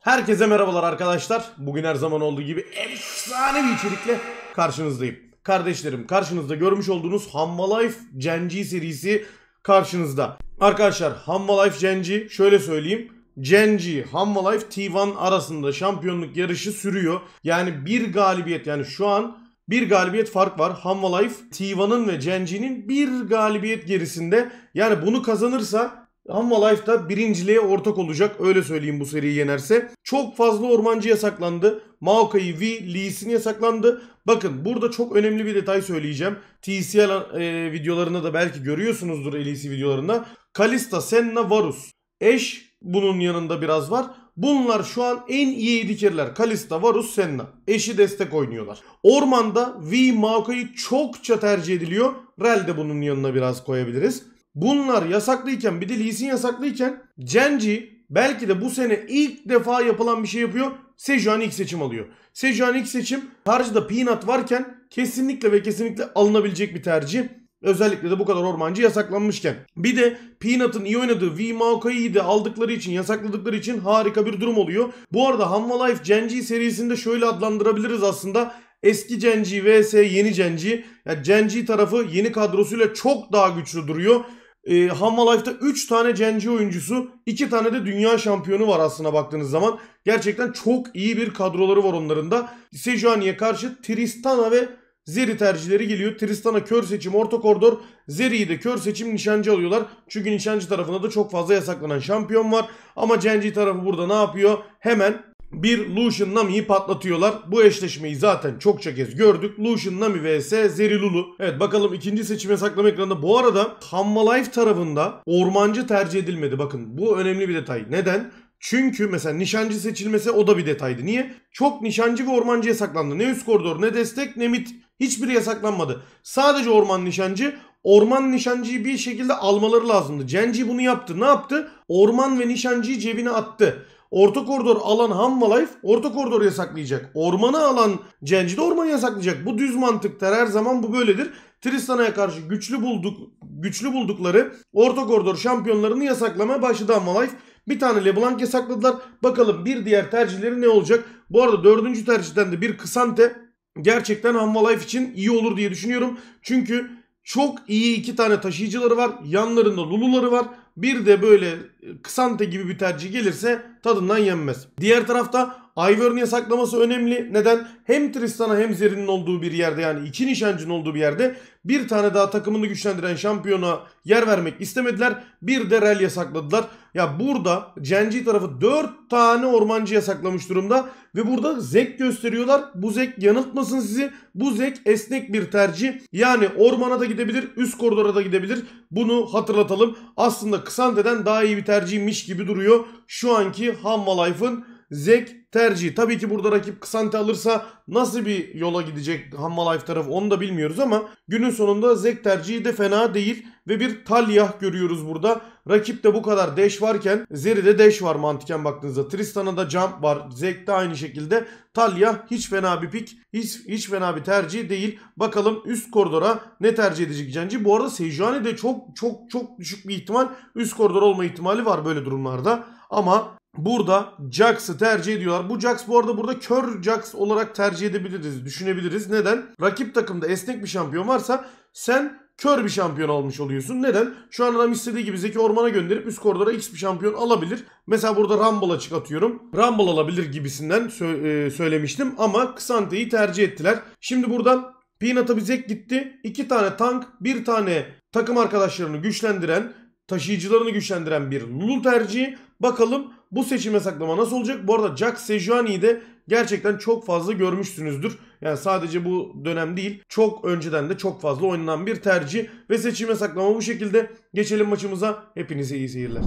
Herkese merhabalar arkadaşlar. Bugün her zaman olduğu gibi efsane bir içerikle karşınızdayım. Kardeşlerim karşınızda görmüş olduğunuz Hammalife Genji serisi karşınızda. Arkadaşlar Hammalife Genji şöyle söyleyeyim. Genji, Hammalife T1 arasında şampiyonluk yarışı sürüyor. Yani bir galibiyet yani şu an bir galibiyet fark var. Hammalife T1'ın ve Genji'nin bir galibiyet gerisinde. Yani bunu kazanırsa Hamma Life'da birinciliğe ortak olacak öyle söyleyeyim bu seriyi yenerse. Çok fazla ormancı yasaklandı. Maokai, V, Lee Sin yasaklandı. Bakın burada çok önemli bir detay söyleyeceğim. TCL e, videolarında da belki görüyorsunuzdur LEC videolarında. Kalista, Senna, Varus. Eş bunun yanında biraz var. Bunlar şu an en iyi dikirler. Kalista, Varus, Senna. Eşi destek oynuyorlar. Ormanda V Maokai'yi çokça tercih ediliyor. Rel de bunun yanına biraz koyabiliriz. Bunlar yasaklıyken bir de Lee Sin yasaklıyken Genji belki de bu sene ilk defa yapılan bir şey yapıyor. Sejuani ilk seçim alıyor. Sejuani ilk seçim harcıda Peanut varken kesinlikle ve kesinlikle alınabilecek bir tercih. Özellikle de bu kadar ormancı yasaklanmışken. Bir de Peanut'ın iyi oynadığı V Maokai'yi de aldıkları için, yasakladıkları için harika bir durum oluyor. Bu arada Hanwha Life Genji serisinde şöyle adlandırabiliriz aslında. Eski Genji vs yeni Genji. Yani Genji tarafı yeni kadrosuyla çok daha güçlü duruyor. E, ee, Hamma Life'da 3 tane cenci oyuncusu, 2 tane de dünya şampiyonu var aslına baktığınız zaman. Gerçekten çok iyi bir kadroları var onların da. Sejuani'ye karşı Tristana ve Zeri tercihleri geliyor. Tristana kör seçim orta koridor. Zeri'yi de kör seçim nişancı alıyorlar. Çünkü nişancı tarafında da çok fazla yasaklanan şampiyon var. Ama Cenci tarafı burada ne yapıyor? Hemen bir Lucian Nami'yi patlatıyorlar. Bu eşleşmeyi zaten çokça kez gördük. Lucian Nami vs Zerilulu. Evet bakalım ikinci seçim yasaklama ekranında. Bu arada Hamma Life tarafında ormancı tercih edilmedi. Bakın bu önemli bir detay. Neden? Çünkü mesela nişancı seçilmesi o da bir detaydı. Niye? Çok nişancı ve ormancı yasaklandı. Ne üst koridor ne destek ne mit. Hiçbiri yasaklanmadı. Sadece orman nişancı. Orman nişancıyı bir şekilde almaları lazımdı. Cenci bunu yaptı. Ne yaptı? Orman ve nişancıyı cebine attı. Orta koridor alan Hammalife orta koridoru yasaklayacak. Ormanı alan Cenci de ormanı yasaklayacak. Bu düz mantıktır her zaman bu böyledir. Tristana'ya karşı güçlü bulduk güçlü buldukları orta koridor şampiyonlarını yasaklamaya başladı Hammalife. Bir tane LeBlanc yasakladılar. Bakalım bir diğer tercihleri ne olacak? Bu arada dördüncü tercihten de bir Kısante gerçekten Hammalife için iyi olur diye düşünüyorum. Çünkü çok iyi iki tane taşıyıcıları var. Yanlarında Lulu'ları var. Bir de böyle kısante e, gibi bir tercih gelirse tadından yenmez. Diğer tarafta Ivern'ın yasaklaması önemli. Neden? Hem Tristan'a hem Zerin'in olduğu bir yerde yani iki nişancının olduğu bir yerde bir tane daha takımını güçlendiren şampiyona yer vermek istemediler. Bir de Rel yasakladılar. Ya burada Genji tarafı 4 tane ormancı yasaklamış durumda. Ve burada zek gösteriyorlar. Bu zek yanıltmasın sizi. Bu zek esnek bir tercih. Yani ormana da gidebilir, üst koridora da gidebilir. Bunu hatırlatalım. Aslında Ksante'den daha iyi bir tercihmiş gibi duruyor. Şu anki Hamma Life'ın zek tercihi. Tabii ki burada rakip Kısante alırsa nasıl bir yola gidecek Hamma Life tarafı onu da bilmiyoruz ama günün sonunda Zek tercihi de fena değil ve bir Talyah görüyoruz burada. rakip de bu kadar deş varken de deş var mantıken baktığınızda. Tristan'a da jump var. Zek de aynı şekilde. Talya hiç fena bir pik, hiç, hiç fena bir tercih değil. Bakalım üst koridora ne tercih edecek Cenci. Bu arada Sejuani de çok çok çok düşük bir ihtimal üst koridor olma ihtimali var böyle durumlarda. Ama Burada Jax'ı tercih ediyorlar. Bu Jax bu arada burada kör Jax olarak tercih edebiliriz, düşünebiliriz. Neden? Rakip takımda esnek bir şampiyon varsa sen kör bir şampiyon almış oluyorsun. Neden? Şu an adam istediği gibi Zeki Orman'a gönderip üst koridora X bir şampiyon alabilir. Mesela burada Rumble açık atıyorum. Rumble alabilir gibisinden sö- e- söylemiştim ama Xante'yi tercih ettiler. Şimdi buradan Peanut'a bir Zek gitti. İki tane tank, bir tane takım arkadaşlarını güçlendiren, taşıyıcılarını güçlendiren bir Lulu tercihi. Bakalım bu seçime saklama nasıl olacak? Bu arada Jack Sejuani'yi de gerçekten çok fazla görmüşsünüzdür. Yani sadece bu dönem değil çok önceden de çok fazla oynanan bir tercih ve seçime saklama bu şekilde. Geçelim maçımıza. Hepinize iyi seyirler.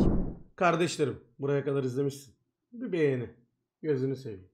Kardeşlerim buraya kadar izlemişsin. Bir beğeni. Gözünü seveyim.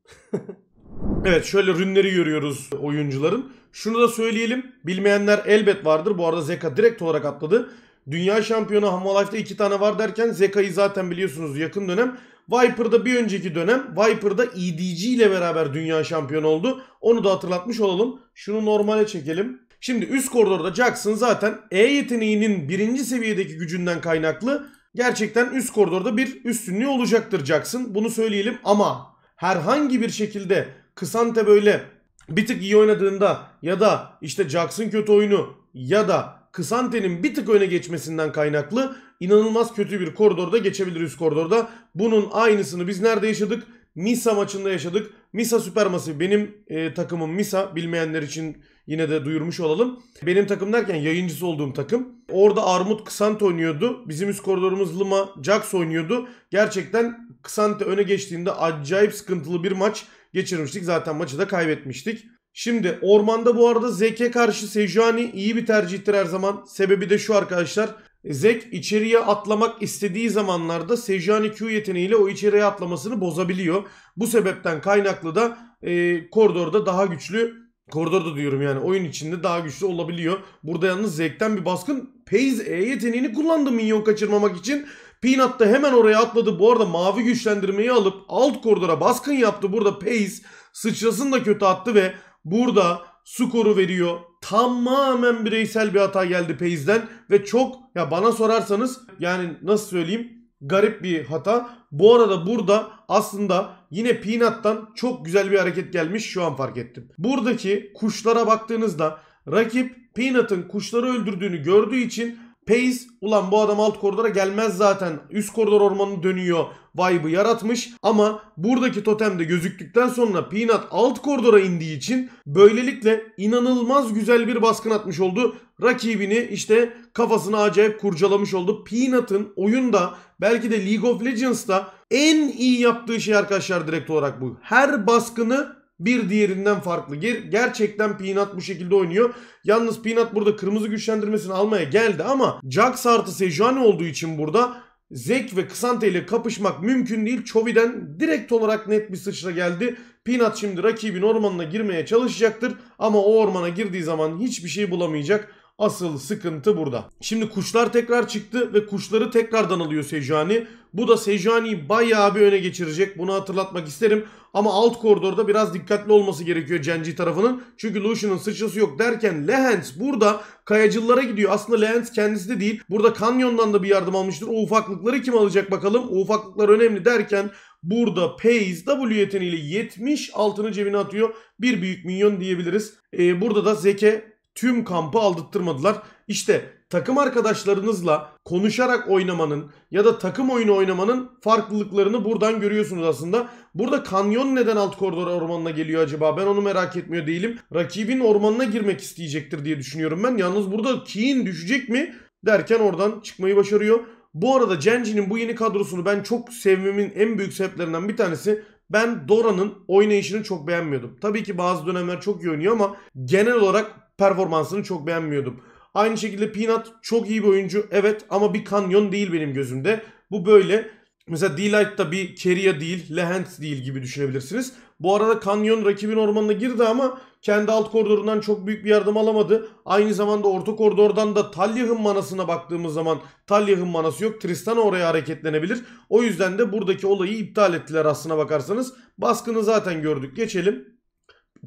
Evet şöyle rünleri görüyoruz oyuncuların. Şunu da söyleyelim. Bilmeyenler elbet vardır. Bu arada Zeka direkt olarak atladı. Dünya şampiyonu Hamalife'de iki tane var derken Zeka'yı zaten biliyorsunuz yakın dönem Viper'da bir önceki dönem Viper'da EDG ile beraber dünya şampiyonu oldu. Onu da hatırlatmış olalım. Şunu normale çekelim. Şimdi üst koridorda Jackson zaten E yeteneğinin birinci seviyedeki gücünden kaynaklı gerçekten üst koridorda bir üstünlüğü olacaktır Jackson. Bunu söyleyelim ama herhangi bir şekilde Kısante böyle bir tık iyi oynadığında ya da işte Jackson kötü oyunu ya da Kısante'nin bir tık öne geçmesinden kaynaklı inanılmaz kötü bir koridorda geçebilir üst koridorda. Bunun aynısını biz nerede yaşadık? Misa maçında yaşadık. Misa süpermasif benim e, takımım Misa bilmeyenler için yine de duyurmuş olalım. Benim takım derken yayıncısı olduğum takım. Orada Armut Kısant oynuyordu. Bizim üst koridorumuz Lima Jax oynuyordu. Gerçekten Kısante öne geçtiğinde acayip sıkıntılı bir maç geçirmiştik. Zaten maçı da kaybetmiştik. Şimdi ormanda bu arada Zek'e karşı Sejuani iyi bir tercihtir her zaman. Sebebi de şu arkadaşlar. Zek içeriye atlamak istediği zamanlarda Sejuani Q yeteneğiyle o içeriye atlamasını bozabiliyor. Bu sebepten kaynaklı da e, koridorda daha güçlü koridorda diyorum yani oyun içinde daha güçlü olabiliyor. Burada yalnız Zek'ten bir baskın Paze E yeteneğini kullandı minyon kaçırmamak için. Peanut da hemen oraya atladı. Bu arada mavi güçlendirmeyi alıp alt koridora baskın yaptı. Burada Paze sıçrasını da kötü attı ve Burada skoru veriyor. Tamamen bireysel bir hata geldi peyzden ve çok ya bana sorarsanız yani nasıl söyleyeyim garip bir hata. Bu arada burada aslında yine Peanut'tan çok güzel bir hareket gelmiş şu an fark ettim. Buradaki kuşlara baktığınızda rakip Peanut'ın kuşları öldürdüğünü gördüğü için Pace ulan bu adam alt koridora gelmez zaten. Üst koridor ormanı dönüyor vibe'ı yaratmış. Ama buradaki totemde gözüktükten sonra Peanut alt koridora indiği için böylelikle inanılmaz güzel bir baskın atmış oldu. Rakibini işte kafasını acayip kurcalamış oldu. Peanut'ın oyunda belki de League of Legends'ta en iyi yaptığı şey arkadaşlar direkt olarak bu. Her baskını bir diğerinden farklı. Gerçekten Peanut bu şekilde oynuyor. Yalnız Peanut burada kırmızı güçlendirmesini almaya geldi ama Jax artı Sejuani olduğu için burada Zek ve Kısante ile kapışmak mümkün değil. Çovi'den direkt olarak net bir sıçra geldi. Peanut şimdi rakibin ormanına girmeye çalışacaktır. Ama o ormana girdiği zaman hiçbir şey bulamayacak. Asıl sıkıntı burada. Şimdi kuşlar tekrar çıktı ve kuşları tekrardan alıyor Sejani. Bu da Sejani'yi bayağı bir öne geçirecek. Bunu hatırlatmak isterim. Ama alt koridorda biraz dikkatli olması gerekiyor Genji tarafının. Çünkü Lucian'ın sıçrası yok derken Lehens burada kayacıllara gidiyor. Aslında Lehens kendisi de değil. Burada Kanyon'dan da bir yardım almıştır. O ufaklıkları kim alacak bakalım. O ufaklıklar önemli derken burada Pays W yeteneğiyle 70 altını cebine atıyor. Bir büyük minyon diyebiliriz. Ee, burada da Zeke Tüm kampı aldırttırmadılar. İşte takım arkadaşlarınızla konuşarak oynamanın ya da takım oyunu oynamanın farklılıklarını buradan görüyorsunuz aslında. Burada kanyon neden alt koridor ormanına geliyor acaba? Ben onu merak etmiyor değilim. Rakibin ormanına girmek isteyecektir diye düşünüyorum ben. Yalnız burada Keen düşecek mi derken oradan çıkmayı başarıyor. Bu arada Genji'nin bu yeni kadrosunu ben çok sevmemin en büyük sebeplerinden bir tanesi ben Dora'nın oynayışını çok beğenmiyordum. Tabii ki bazı dönemler çok iyi oynuyor ama genel olarak performansını çok beğenmiyordum. Aynı şekilde Peanut çok iyi bir oyuncu evet ama bir kanyon değil benim gözümde. Bu böyle. Mesela d da bir Keria değil, Lehent değil gibi düşünebilirsiniz. Bu arada Kanyon rakibin ormanına girdi ama kendi alt koridorundan çok büyük bir yardım alamadı. Aynı zamanda orta koridordan da Talyah'ın manasına baktığımız zaman Talyah'ın manası yok. Tristan oraya hareketlenebilir. O yüzden de buradaki olayı iptal ettiler aslına bakarsanız. Baskını zaten gördük. Geçelim.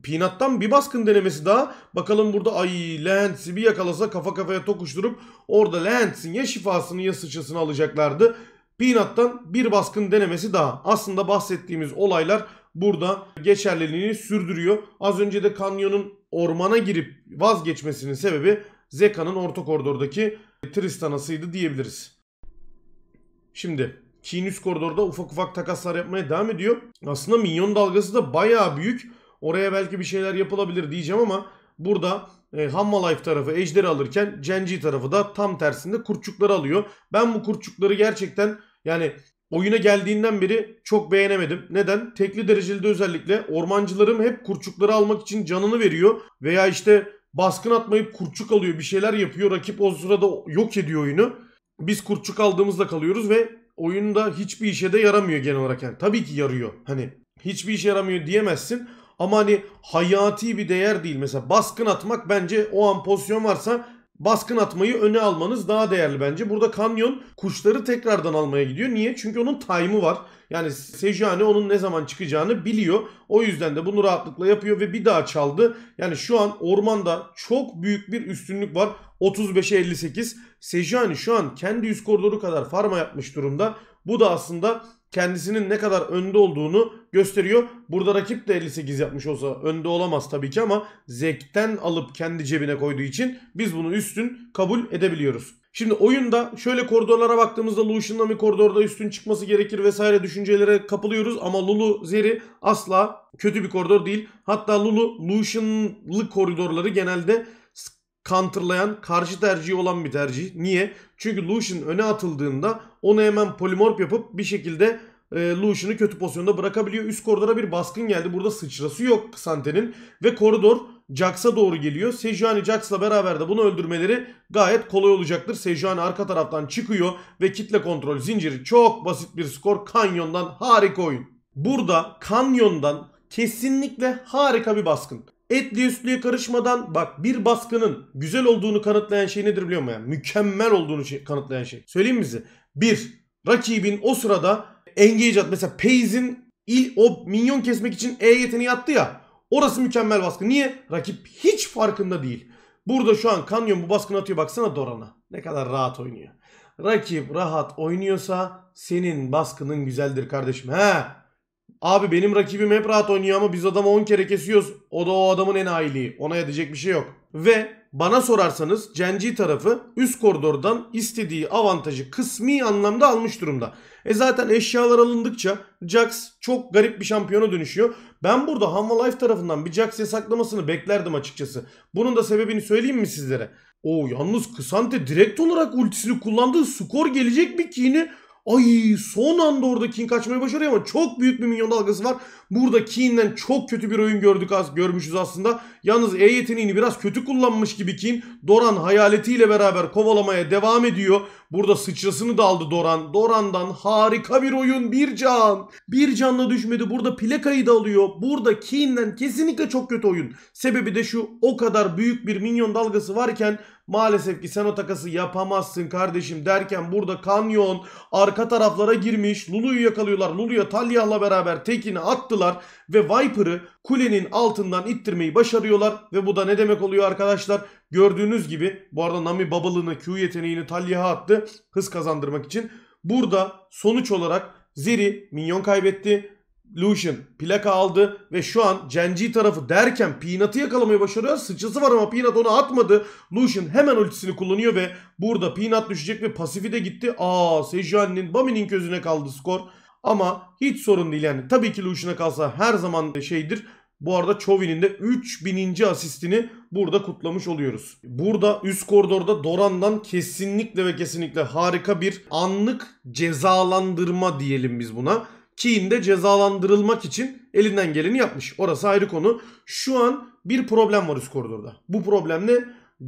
Peanut'tan bir baskın denemesi daha. Bakalım burada ay Lance'i bir yakalasa kafa kafaya tokuşturup orada Lance'in ya şifasını ya sıçrasını alacaklardı. Peanut'tan bir baskın denemesi daha. Aslında bahsettiğimiz olaylar burada geçerliliğini sürdürüyor. Az önce de Kanyon'un ormana girip vazgeçmesinin sebebi Zeka'nın orta koridordaki Tristanasıydı diyebiliriz. Şimdi Kinüs koridorda ufak ufak takaslar yapmaya devam ediyor. Aslında minyon dalgası da bayağı büyük. Oraya belki bir şeyler yapılabilir diyeceğim ama burada e, Life tarafı ejderi alırken Genji tarafı da tam tersinde kurtçukları alıyor. Ben bu kurtçukları gerçekten yani oyuna geldiğinden beri çok beğenemedim. Neden? Tekli dereceli özellikle ormancılarım hep kurçukları almak için canını veriyor. Veya işte baskın atmayıp kurçuk alıyor bir şeyler yapıyor. Rakip o sırada yok ediyor oyunu. Biz kurçuk aldığımızda kalıyoruz ve oyunda hiçbir işe de yaramıyor genel olarak. Yani tabii ki yarıyor. Hani hiçbir işe yaramıyor diyemezsin. Ama hani hayati bir değer değil. Mesela baskın atmak bence o an pozisyon varsa baskın atmayı öne almanız daha değerli bence. Burada Kanyon kuşları tekrardan almaya gidiyor. Niye? Çünkü onun time'ı var. Yani Sejani onun ne zaman çıkacağını biliyor. O yüzden de bunu rahatlıkla yapıyor ve bir daha çaldı. Yani şu an ormanda çok büyük bir üstünlük var. 35'e 58. Sejani şu an kendi üst koridoru kadar farma yapmış durumda. Bu da aslında kendisinin ne kadar önde olduğunu gösteriyor. Burada rakip de 58 yapmış olsa önde olamaz tabii ki ama Zek'ten alıp kendi cebine koyduğu için biz bunu üstün kabul edebiliyoruz. Şimdi oyunda şöyle koridorlara baktığımızda Lucian'la bir koridorda üstün çıkması gerekir vesaire düşüncelere kapılıyoruz ama Lulu Zeri asla kötü bir koridor değil. Hatta Lulu Lucian'lı koridorları genelde counterlayan, karşı tercihi olan bir tercih. Niye? Çünkü Lucian öne atıldığında onu hemen polimorp yapıp bir şekilde e, Lucian'ı kötü pozisyonda bırakabiliyor. Üst koridora bir baskın geldi. Burada sıçrası yok Santen'in Ve koridor Jax'a doğru geliyor. Sejuani Jax'la beraber de bunu öldürmeleri gayet kolay olacaktır. Sejuani arka taraftan çıkıyor ve kitle kontrol zinciri çok basit bir skor. Kanyon'dan harika oyun. Burada Kanyon'dan kesinlikle harika bir baskın. Etli üstlüye karışmadan bak bir baskının güzel olduğunu kanıtlayan şey nedir biliyor musun? Yani mükemmel olduğunu şey, kanıtlayan şey. Söyleyeyim mi size? bir Rakibin o sırada engage at. Mesela Paze'in il o minyon kesmek için E yeteneği attı ya. Orası mükemmel baskı. Niye? Rakip hiç farkında değil. Burada şu an Kanyon bu baskını atıyor. Baksana Doran'a. Ne kadar rahat oynuyor. Rakip rahat oynuyorsa senin baskının güzeldir kardeşim. He Abi benim rakibim hep rahat oynuyor ama biz adamı 10 kere kesiyoruz. O da o adamın en enayiliği. Ona edecek bir şey yok. Ve bana sorarsanız Genji tarafı üst koridordan istediği avantajı kısmi anlamda almış durumda. E zaten eşyalar alındıkça Jax çok garip bir şampiyona dönüşüyor. Ben burada Hanva Life tarafından bir Jax yasaklamasını beklerdim açıkçası. Bunun da sebebini söyleyeyim mi sizlere? Oo yalnız Kısante direkt olarak ultisini kullandığı skor gelecek mi ki yine Ay son anda orada King kaçmayı başarıyor ama çok büyük bir minyon dalgası var. Burada King'den çok kötü bir oyun gördük az görmüşüz aslında. Yalnız E yeteneğini biraz kötü kullanmış gibi King. Doran hayaletiyle beraber kovalamaya devam ediyor. Burada sıçrasını da aldı Doran. Doran'dan harika bir oyun. Bir can. Bir canla düşmedi. Burada plakayı da alıyor. Burada Keane'den kesinlikle çok kötü oyun. Sebebi de şu o kadar büyük bir minyon dalgası varken maalesef ki sen o takası yapamazsın kardeşim derken burada Kanyon arka taraflara girmiş. Lulu'yu yakalıyorlar. Lulu'ya Talyah'la beraber tekini attılar ve Viper'ı kulenin altından ittirmeyi başarıyorlar ve bu da ne demek oluyor arkadaşlar? Gördüğünüz gibi bu arada Nami Bubble'ını Q yeteneğini Talya'ya attı hız kazandırmak için. Burada sonuç olarak Ziri minyon kaybetti. Lucian plaka aldı ve şu an Genji tarafı derken Peanut'ı yakalamayı başarıyor. Sıçrası var ama Peanut onu atmadı. Lucian hemen ultisini kullanıyor ve burada Peanut düşecek ve pasifi de gitti. Aa Sejuani'nin Bami'nin gözüne kaldı skor. Ama hiç sorun değil yani. Tabii ki Lucian'a kalsa her zaman şeydir. Bu arada Chovin'in de 3000. asistini burada kutlamış oluyoruz. Burada üst koridorda Doran'dan kesinlikle ve kesinlikle harika bir anlık cezalandırma diyelim biz buna. Keane de cezalandırılmak için elinden geleni yapmış. Orası ayrı konu. Şu an bir problem var üst koridorda. Bu problem ne?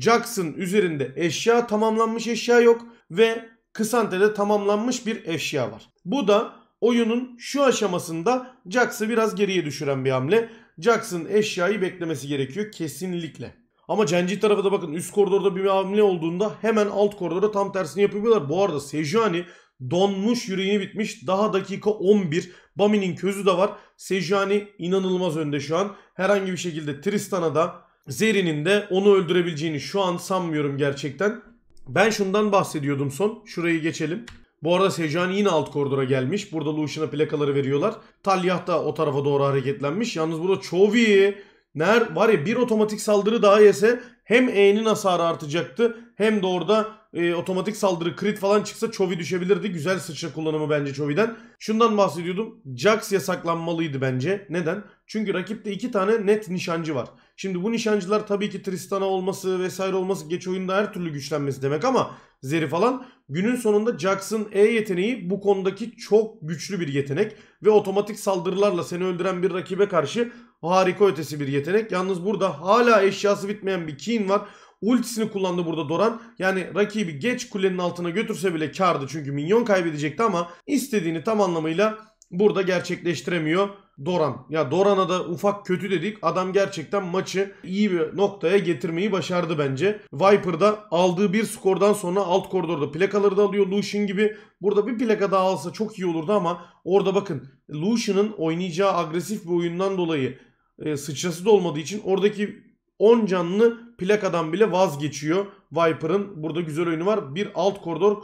Jackson üzerinde eşya tamamlanmış eşya yok ve Kısante'de tamamlanmış bir eşya var. Bu da oyunun şu aşamasında Jax'ı biraz geriye düşüren bir hamle. Jackson eşyayı beklemesi gerekiyor kesinlikle. Ama Cenci tarafı da bakın üst koridorda bir hamle olduğunda hemen alt koridorda tam tersini yapıyorlar. Bu arada Sejani donmuş yüreğini bitmiş. Daha dakika 11. Bami'nin közü de var. Sejani inanılmaz önde şu an. Herhangi bir şekilde Tristan'a da Zeri'nin de onu öldürebileceğini şu an sanmıyorum gerçekten. Ben şundan bahsediyordum son. Şurayı geçelim. Bu arada Sejan yine alt koridora gelmiş. Burada Lucian'a plakaları veriyorlar. Talyah da o tarafa doğru hareketlenmiş. Yalnız burada Chovy Ner var ya bir otomatik saldırı daha yese hem E'nin hasarı artacaktı hem de orada e, otomatik saldırı crit falan çıksa Chovy düşebilirdi. Güzel sıçra kullanımı bence Chovy'den. Şundan bahsediyordum. Jax yasaklanmalıydı bence. Neden? Çünkü rakipte iki tane net nişancı var. Şimdi bu nişancılar tabii ki Tristana olması vesaire olması geç oyunda her türlü güçlenmesi demek ama zeri falan. Günün sonunda Jackson E yeteneği bu konudaki çok güçlü bir yetenek ve otomatik saldırılarla seni öldüren bir rakibe karşı harika ötesi bir yetenek. Yalnız burada hala eşyası bitmeyen bir Keen var. Ultisini kullandı burada Doran. Yani rakibi geç kulenin altına götürse bile kardı çünkü minyon kaybedecekti ama istediğini tam anlamıyla burada gerçekleştiremiyor. Doran. Ya Doran'a da ufak kötü dedik. Adam gerçekten maçı iyi bir noktaya getirmeyi başardı bence. Viper'da aldığı bir skordan sonra alt koridorda plakaları da alıyor Lucian gibi. Burada bir plaka daha alsa çok iyi olurdu ama orada bakın Lucian'ın oynayacağı agresif bir oyundan dolayı e, sıçrası da olmadığı için oradaki 10 canlı plakadan bile vazgeçiyor. Viper'ın burada güzel oyunu var. Bir alt koridor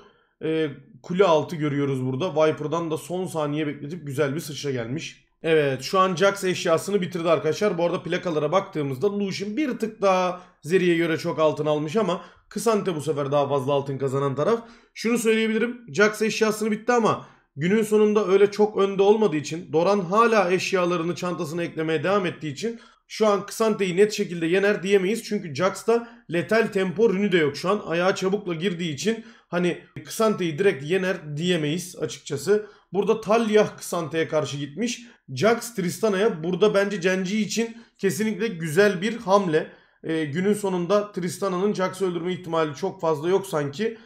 e, kule altı görüyoruz burada. Viper'dan da son saniye bekletip güzel bir sıçra gelmiş. Evet şu an Jax eşyasını bitirdi arkadaşlar. Bu arada plakalara baktığımızda Lucian bir tık daha Zeri'ye göre çok altın almış ama Kısante bu sefer daha fazla altın kazanan taraf. Şunu söyleyebilirim Jax eşyasını bitti ama günün sonunda öyle çok önde olmadığı için Doran hala eşyalarını çantasına eklemeye devam ettiği için şu an Kısante'yi net şekilde yener diyemeyiz. Çünkü Jax'ta letal tempo rünü de yok şu an. Ayağa çabukla girdiği için hani Kısante'yi direkt yener diyemeyiz açıkçası. Burada Talyah Ksante'ye karşı gitmiş. Jax Tristana'ya burada bence Cenci için kesinlikle güzel bir hamle. Ee, günün sonunda Tristana'nın Jax'ı öldürme ihtimali çok fazla yok sanki.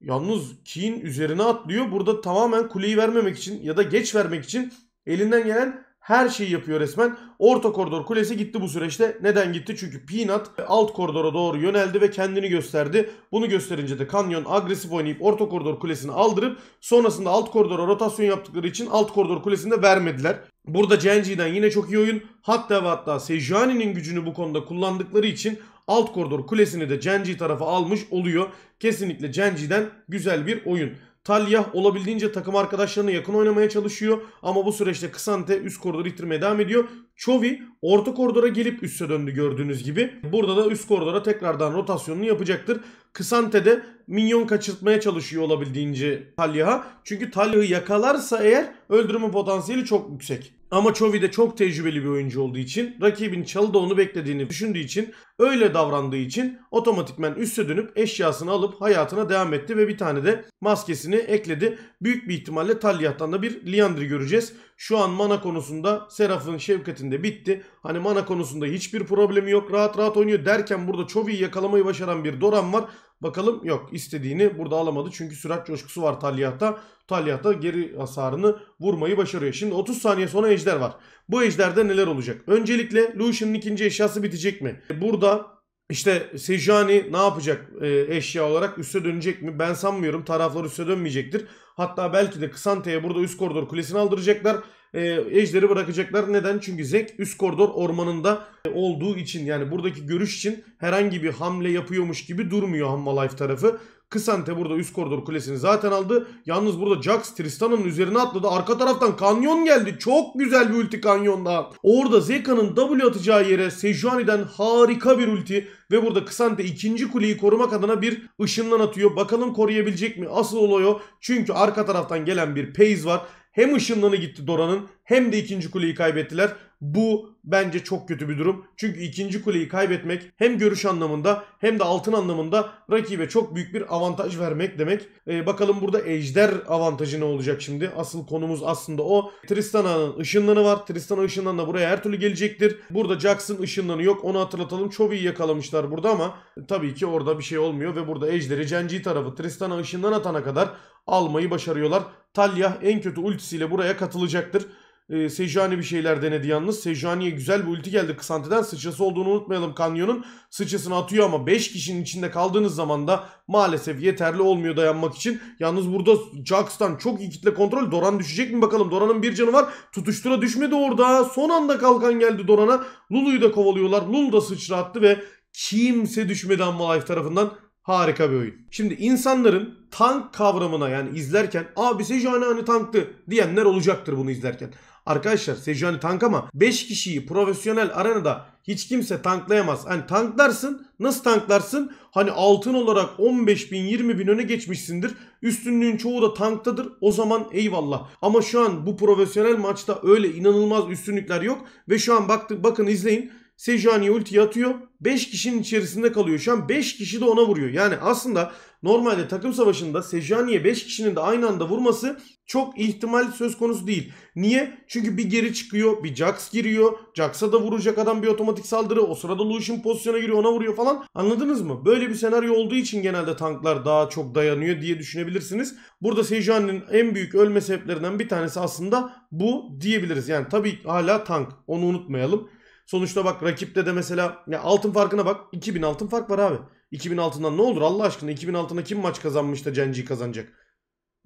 Yalnız Keen üzerine atlıyor. Burada tamamen kuleyi vermemek için ya da geç vermek için elinden gelen her şeyi yapıyor resmen. Orta koridor kulesi gitti bu süreçte. Neden gitti? Çünkü Peanut alt koridora doğru yöneldi ve kendini gösterdi. Bunu gösterince de Canyon agresif oynayıp orta koridor kulesini aldırıp sonrasında alt koridora rotasyon yaptıkları için alt koridor kulesini de vermediler. Burada Genji'den yine çok iyi oyun. Hatta ve hatta Sejuani'nin gücünü bu konuda kullandıkları için alt koridor kulesini de Genji tarafı almış oluyor. Kesinlikle Genji'den güzel bir oyun. Talya olabildiğince takım arkadaşlarına yakın oynamaya çalışıyor ama bu süreçte Kısante üst koridoru ittirmeye devam ediyor. Çovi orta koridora gelip üste döndü gördüğünüz gibi. Burada da üst koridora tekrardan rotasyonunu yapacaktır. Kısante de minyon kaçırtmaya çalışıyor olabildiğince Talya'ya. Çünkü Talya'yı yakalarsa eğer öldürme potansiyeli çok yüksek. Ama Chovy de çok tecrübeli bir oyuncu olduğu için rakibin çalıda onu beklediğini düşündüğü için öyle davrandığı için otomatikmen üste dönüp eşyasını alıp hayatına devam etti ve bir tane de maskesini ekledi. Büyük bir ihtimalle Talyat'tan da bir Liandri göreceğiz. Şu an mana konusunda Seraf'ın şefkatinde bitti. Hani mana konusunda hiçbir problemi yok rahat rahat oynuyor derken burada Chovy'yi yakalamayı başaran bir Doran var. Bakalım yok istediğini burada alamadı. Çünkü sürat coşkusu var Talyah'ta. Talyah'ta geri hasarını vurmayı başarıyor. Şimdi 30 saniye sonra ejder var. Bu ejderde neler olacak? Öncelikle Lucian'ın ikinci eşyası bitecek mi? Burada işte Sejani ne yapacak e, eşya olarak? Üste dönecek mi? Ben sanmıyorum. Taraflar üste dönmeyecektir. Hatta belki de Kısante'ye burada üst koridor kulesini aldıracaklar. E, ejderi bırakacaklar. Neden? Çünkü Zek üst koridor ormanında e, olduğu için yani buradaki görüş için herhangi bir hamle yapıyormuş gibi durmuyor Hamma Life tarafı. Kısante burada üst koridor kulesini zaten aldı. Yalnız burada Jax Tristan'ın üzerine atladı. Arka taraftan Kanyon geldi. Çok güzel bir ulti Kanyon'da. Orada Zeka'nın W atacağı yere Sejuani'den harika bir ulti. Ve burada Kısante ikinci kuleyi korumak adına bir ışından atıyor. Bakalım koruyabilecek mi? Asıl oluyor. Çünkü arka taraftan gelen bir Paze var. Hem ışınlanı gitti Dora'nın hem de ikinci kuleyi kaybettiler. Bu bence çok kötü bir durum. Çünkü ikinci kuleyi kaybetmek hem görüş anlamında hem de altın anlamında rakibe çok büyük bir avantaj vermek demek. Ee, bakalım burada ejder avantajı ne olacak şimdi? Asıl konumuz aslında o. Tristana'nın ışınlanı var. Tristana ışınlanı da buraya her türlü gelecektir. Burada Jackson ışınlanı yok. Onu hatırlatalım. Chovy'yi yakalamışlar burada ama e, tabii ki orada bir şey olmuyor ve burada ejderi Cenci tarafı Tristana ışınlan atana kadar almayı başarıyorlar. Talya en kötü ultisiyle buraya katılacaktır. E, Sejani bir şeyler denedi yalnız. Sejani'ye güzel bir ulti geldi Kısanti'den. Sıçrası olduğunu unutmayalım Kanyon'un. Sıçrasını atıyor ama 5 kişinin içinde kaldığınız zaman da maalesef yeterli olmuyor dayanmak için. Yalnız burada Jax'tan çok iyi kitle kontrol. Doran düşecek mi bakalım. Doran'ın bir canı var. Tutuştura düşmedi orada. Son anda kalkan geldi Doran'a. Lulu'yu da kovalıyorlar. Lulu da sıçra attı ve kimse düşmedi Ammalife tarafından. Harika bir oyun. Şimdi insanların tank kavramına yani izlerken abi Sejani hani tanktı diyenler olacaktır bunu izlerken. Arkadaşlar Sejuani tank ama 5 kişiyi profesyonel arenada hiç kimse tanklayamaz. Hani tanklarsın nasıl tanklarsın? Hani altın olarak 15 bin 20 bin öne geçmişsindir. Üstünlüğün çoğu da tanktadır. O zaman eyvallah. Ama şu an bu profesyonel maçta öyle inanılmaz üstünlükler yok. Ve şu an baktık bakın izleyin. Sejuani ulti atıyor. 5 kişinin içerisinde kalıyor. Şu an 5 kişi de ona vuruyor. Yani aslında Normalde takım savaşında Sejani'ye 5 kişinin de aynı anda vurması çok ihtimal söz konusu değil. Niye? Çünkü bir geri çıkıyor, bir Jax giriyor. Jax'a da vuracak adam bir otomatik saldırı. O sırada Lucian pozisyona giriyor, ona vuruyor falan. Anladınız mı? Böyle bir senaryo olduğu için genelde tanklar daha çok dayanıyor diye düşünebilirsiniz. Burada Sejuani'nin en büyük ölme sebeplerinden bir tanesi aslında bu diyebiliriz. Yani tabii hala tank. Onu unutmayalım. Sonuçta bak rakipte de mesela ya altın farkına bak. 2000 altın fark var abi. 2006'dan ne olur Allah aşkına 2006'da kim maç kazanmış da Genji kazanacak?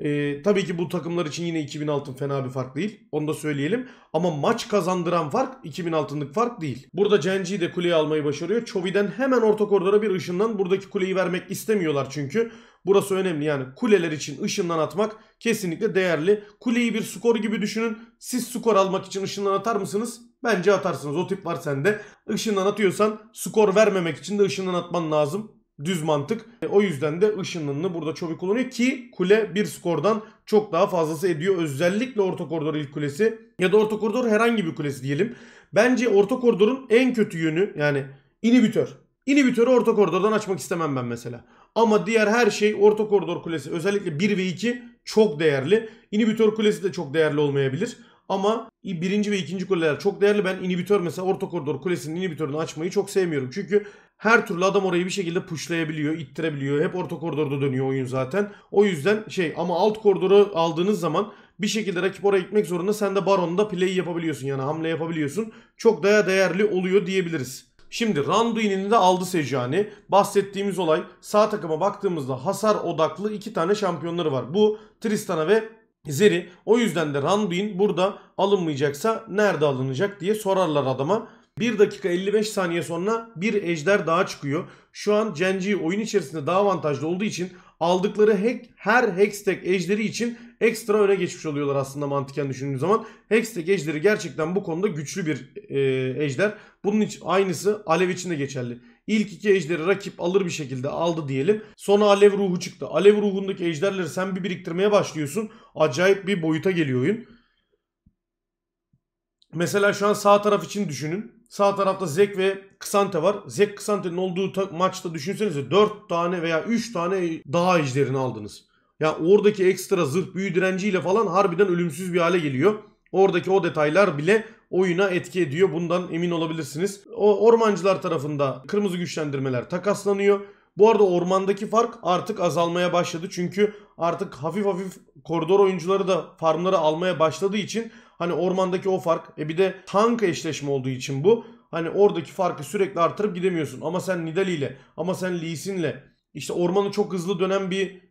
Ee, tabii ki bu takımlar için yine 2000 fena bir fark değil. Onu da söyleyelim. Ama maç kazandıran fark 2000 fark değil. Burada Genji'yi de kuleyi almayı başarıyor. Çovi'den hemen orta koridora bir ışından buradaki kuleyi vermek istemiyorlar çünkü. Burası önemli yani kuleler için ışından atmak kesinlikle değerli. Kuleyi bir skor gibi düşünün. Siz skor almak için ışından atar mısınız? Bence atarsınız. O tip var sende. Işından atıyorsan skor vermemek için de ışından atman lazım. Düz mantık. E, o yüzden de ışınını burada Çobik kullanıyor ki kule bir skordan çok daha fazlası ediyor. Özellikle orta koridor ilk kulesi ya da orta koridor herhangi bir kulesi diyelim. Bence orta koridorun en kötü yönü yani inhibitör. İnhibitörü orta koridordan açmak istemem ben mesela. Ama diğer her şey orta koridor kulesi özellikle 1 ve 2 çok değerli. İnhibitör kulesi de çok değerli olmayabilir. Ama birinci ve ikinci kuleler çok değerli. Ben inhibitör mesela orta koridor kulesinin inhibitörünü açmayı çok sevmiyorum. Çünkü her türlü adam orayı bir şekilde pushlayabiliyor, ittirebiliyor. Hep orta koridorda dönüyor oyun zaten. O yüzden şey ama alt koridoru aldığınız zaman bir şekilde rakip oraya gitmek zorunda. Sen de baronda play yapabiliyorsun yani hamle yapabiliyorsun. Çok daha değerli oluyor diyebiliriz. Şimdi randuin'in de aldı Sejani. Bahsettiğimiz olay sağ takıma baktığımızda hasar odaklı iki tane şampiyonları var. Bu Tristana ve Zeri. O yüzden de Randuin burada alınmayacaksa nerede alınacak diye sorarlar adama. 1 dakika 55 saniye sonra bir ejder daha çıkıyor. Şu an Genji oyun içerisinde daha avantajlı olduğu için aldıkları hack, her Hextech ejderi için ekstra öne geçmiş oluyorlar aslında mantıken düşündüğün zaman. Hextech ejderi gerçekten bu konuda güçlü bir e, ejder. Bunun için aynısı Alev için de geçerli. İlk iki ejderi rakip alır bir şekilde aldı diyelim. Sonra Alev ruhu çıktı. Alev ruhundaki ejderleri sen bir biriktirmeye başlıyorsun. Acayip bir boyuta geliyor oyun. Mesela şu an sağ taraf için düşünün. Sağ tarafta Zek ve Kısante var. Zek Kısante'nin olduğu maçta düşünsenize 4 tane veya 3 tane daha ejderini aldınız. Ya oradaki ekstra zırh büyü direnciyle falan harbiden ölümsüz bir hale geliyor. Oradaki o detaylar bile oyuna etki ediyor. Bundan emin olabilirsiniz. O ormancılar tarafında kırmızı güçlendirmeler takaslanıyor. Bu arada ormandaki fark artık azalmaya başladı. Çünkü artık hafif hafif koridor oyuncuları da farmları almaya başladığı için hani ormandaki o fark e bir de tank eşleşme olduğu için bu. Hani oradaki farkı sürekli artırıp gidemiyorsun. Ama sen Nidali ile ama sen Lee ile işte ormanı çok hızlı dönen bir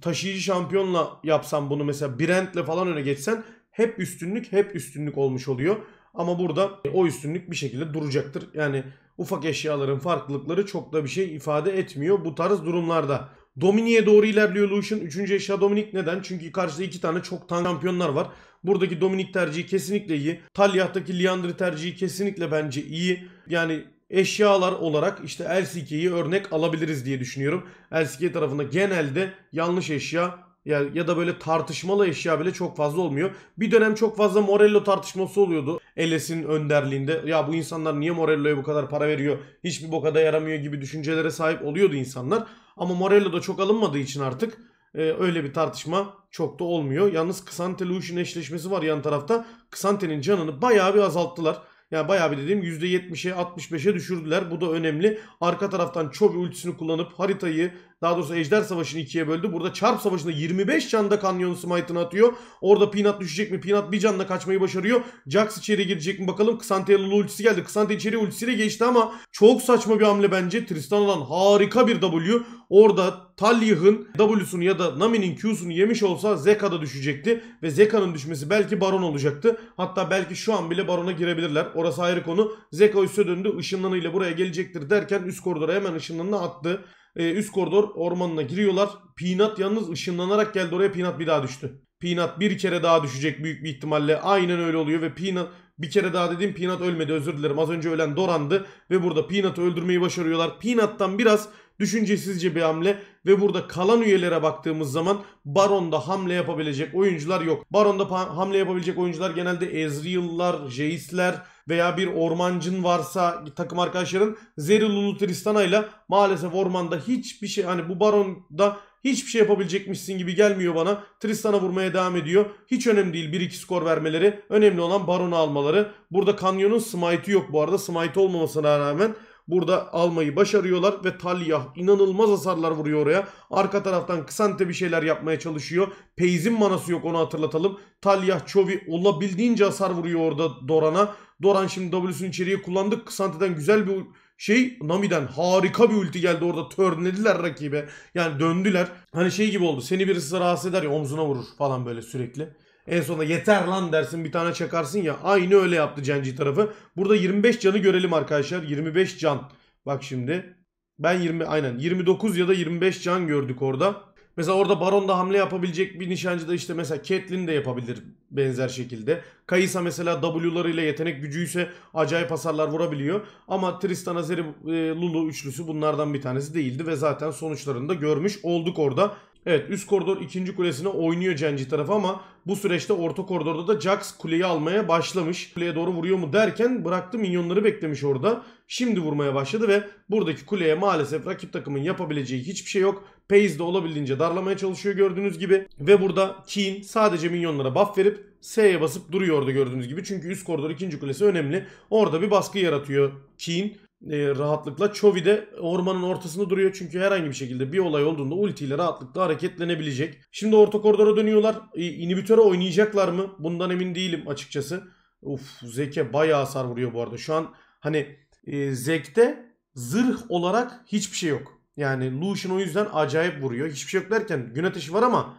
taşıyıcı şampiyonla yapsan bunu mesela Brent'le falan öne geçsen hep üstünlük hep üstünlük olmuş oluyor. Ama burada o üstünlük bir şekilde duracaktır. Yani ufak eşyaların farklılıkları çok da bir şey ifade etmiyor bu tarz durumlarda. Dominik'e doğru ilerliyor Lucian. Üçüncü eşya Dominik neden? Çünkü karşıda iki tane çok tank şampiyonlar var. Buradaki Dominik tercihi kesinlikle iyi. Talyah'taki Liandri tercihi kesinlikle bence iyi. Yani eşyalar olarak işte Elsike'yi örnek alabiliriz diye düşünüyorum. Elsike tarafında genelde yanlış eşya ya, ya da böyle tartışmalı eşya bile çok fazla olmuyor. Bir dönem çok fazla Morello tartışması oluyordu. Eles'in önderliğinde. Ya bu insanlar niye Morello'ya bu kadar para veriyor? Hiçbir da yaramıyor gibi düşüncelere sahip oluyordu insanlar. Ama Morello da çok alınmadığı için artık e, öyle bir tartışma çok da olmuyor. Yalnız Kısante Lucian eşleşmesi var yan tarafta. Kısante'nin canını bayağı bir azalttılar. Yani bayağı bir dediğim %70'e 65'e düşürdüler. Bu da önemli. Arka taraftan Chobi ultisini kullanıp haritayı daha doğrusu Ejder Savaşı'nı ikiye böldü. Burada Çarp Savaşı'nda 25 canda Kanyon Smite'ını atıyor. Orada Peanut düşecek mi? Peanut bir canla kaçmayı başarıyor. Jax içeri girecek mi bakalım. Xantia'nın ultisi geldi. Xantia içeri ultisiyle geçti ama çok saçma bir hamle bence. Tristan olan harika bir W. Orada Talyah'ın W'sunu ya da Nami'nin Q'sunu yemiş olsa Zeka da düşecekti. Ve Zeka'nın düşmesi belki Baron olacaktı. Hatta belki şu an bile Baron'a girebilirler. Orası ayrı konu. Zeka üste döndü. Işınlanı ile buraya gelecektir derken üst koridora hemen ışınlanını attı e, üst koridor ormanına giriyorlar. Peanut yalnız ışınlanarak geldi oraya Peanut bir daha düştü. Peanut bir kere daha düşecek büyük bir ihtimalle. Aynen öyle oluyor ve Peanut bir kere daha dedim Peanut ölmedi özür dilerim. Az önce ölen Doran'dı ve burada Peanut'ı öldürmeyi başarıyorlar. Peanut'tan biraz Düşüncesizce bir hamle ve burada kalan üyelere baktığımız zaman Baron'da hamle yapabilecek oyuncular yok. Baron'da hamle yapabilecek oyuncular genelde Ezreal'lar, Jace'ler veya bir ormancın varsa takım arkadaşların Zeril Tristan'a ile maalesef ormanda hiçbir şey hani bu Baron'da hiçbir şey yapabilecekmişsin gibi gelmiyor bana. Tristan'a vurmaya devam ediyor. Hiç önemli değil 1-2 skor vermeleri. Önemli olan Baron'u almaları. Burada Kanyon'un smite'ı yok bu arada. Smite olmamasına rağmen Burada almayı başarıyorlar ve Talyah inanılmaz hasarlar vuruyor oraya. Arka taraftan Ksante bir şeyler yapmaya çalışıyor. Peyz'in manası yok onu hatırlatalım. Talyah Çovi olabildiğince hasar vuruyor orada Doran'a. Doran şimdi W'sunu içeriye kullandık. Ksante'den güzel bir şey Nami'den harika bir ulti geldi orada törnlediler rakibe. Yani döndüler. Hani şey gibi oldu seni birisi rahatsız eder ya omzuna vurur falan böyle sürekli. En sonunda yeter lan dersin bir tane çakarsın ya. Aynı öyle yaptı Cenci tarafı. Burada 25 canı görelim arkadaşlar. 25 can. Bak şimdi. Ben 20 aynen 29 ya da 25 can gördük orada. Mesela orada Baron da hamle yapabilecek bir nişancı da işte mesela Catelyn de yapabilir benzer şekilde. Kayısa mesela W'larıyla yetenek gücüyse acayip hasarlar vurabiliyor. Ama Tristan Azeri e, Lulu üçlüsü bunlardan bir tanesi değildi ve zaten sonuçlarını da görmüş olduk orada. Evet üst koridor ikinci kulesine oynuyor Cenci tarafı ama bu süreçte orta koridorda da Jax kuleyi almaya başlamış. Kuleye doğru vuruyor mu derken bıraktı minyonları beklemiş orada. Şimdi vurmaya başladı ve buradaki kuleye maalesef rakip takımın yapabileceği hiçbir şey yok. Paze de olabildiğince darlamaya çalışıyor gördüğünüz gibi. Ve burada Keen sadece minyonlara buff verip S'ye basıp duruyor orada gördüğünüz gibi. Çünkü üst koridor ikinci kulesi önemli. Orada bir baskı yaratıyor Keen e, rahatlıkla. Chovy de ormanın ortasında duruyor çünkü herhangi bir şekilde bir olay olduğunda ultiyle rahatlıkla hareketlenebilecek. Şimdi orta koridora dönüyorlar. E, inhibitöre oynayacaklar mı? Bundan emin değilim açıkçası. Uf Zeke bayağı hasar vuruyor bu arada. Şu an hani e, Zek'te zırh olarak hiçbir şey yok. Yani Lucian o yüzden acayip vuruyor. Hiçbir şey yok derken gün ateşi var ama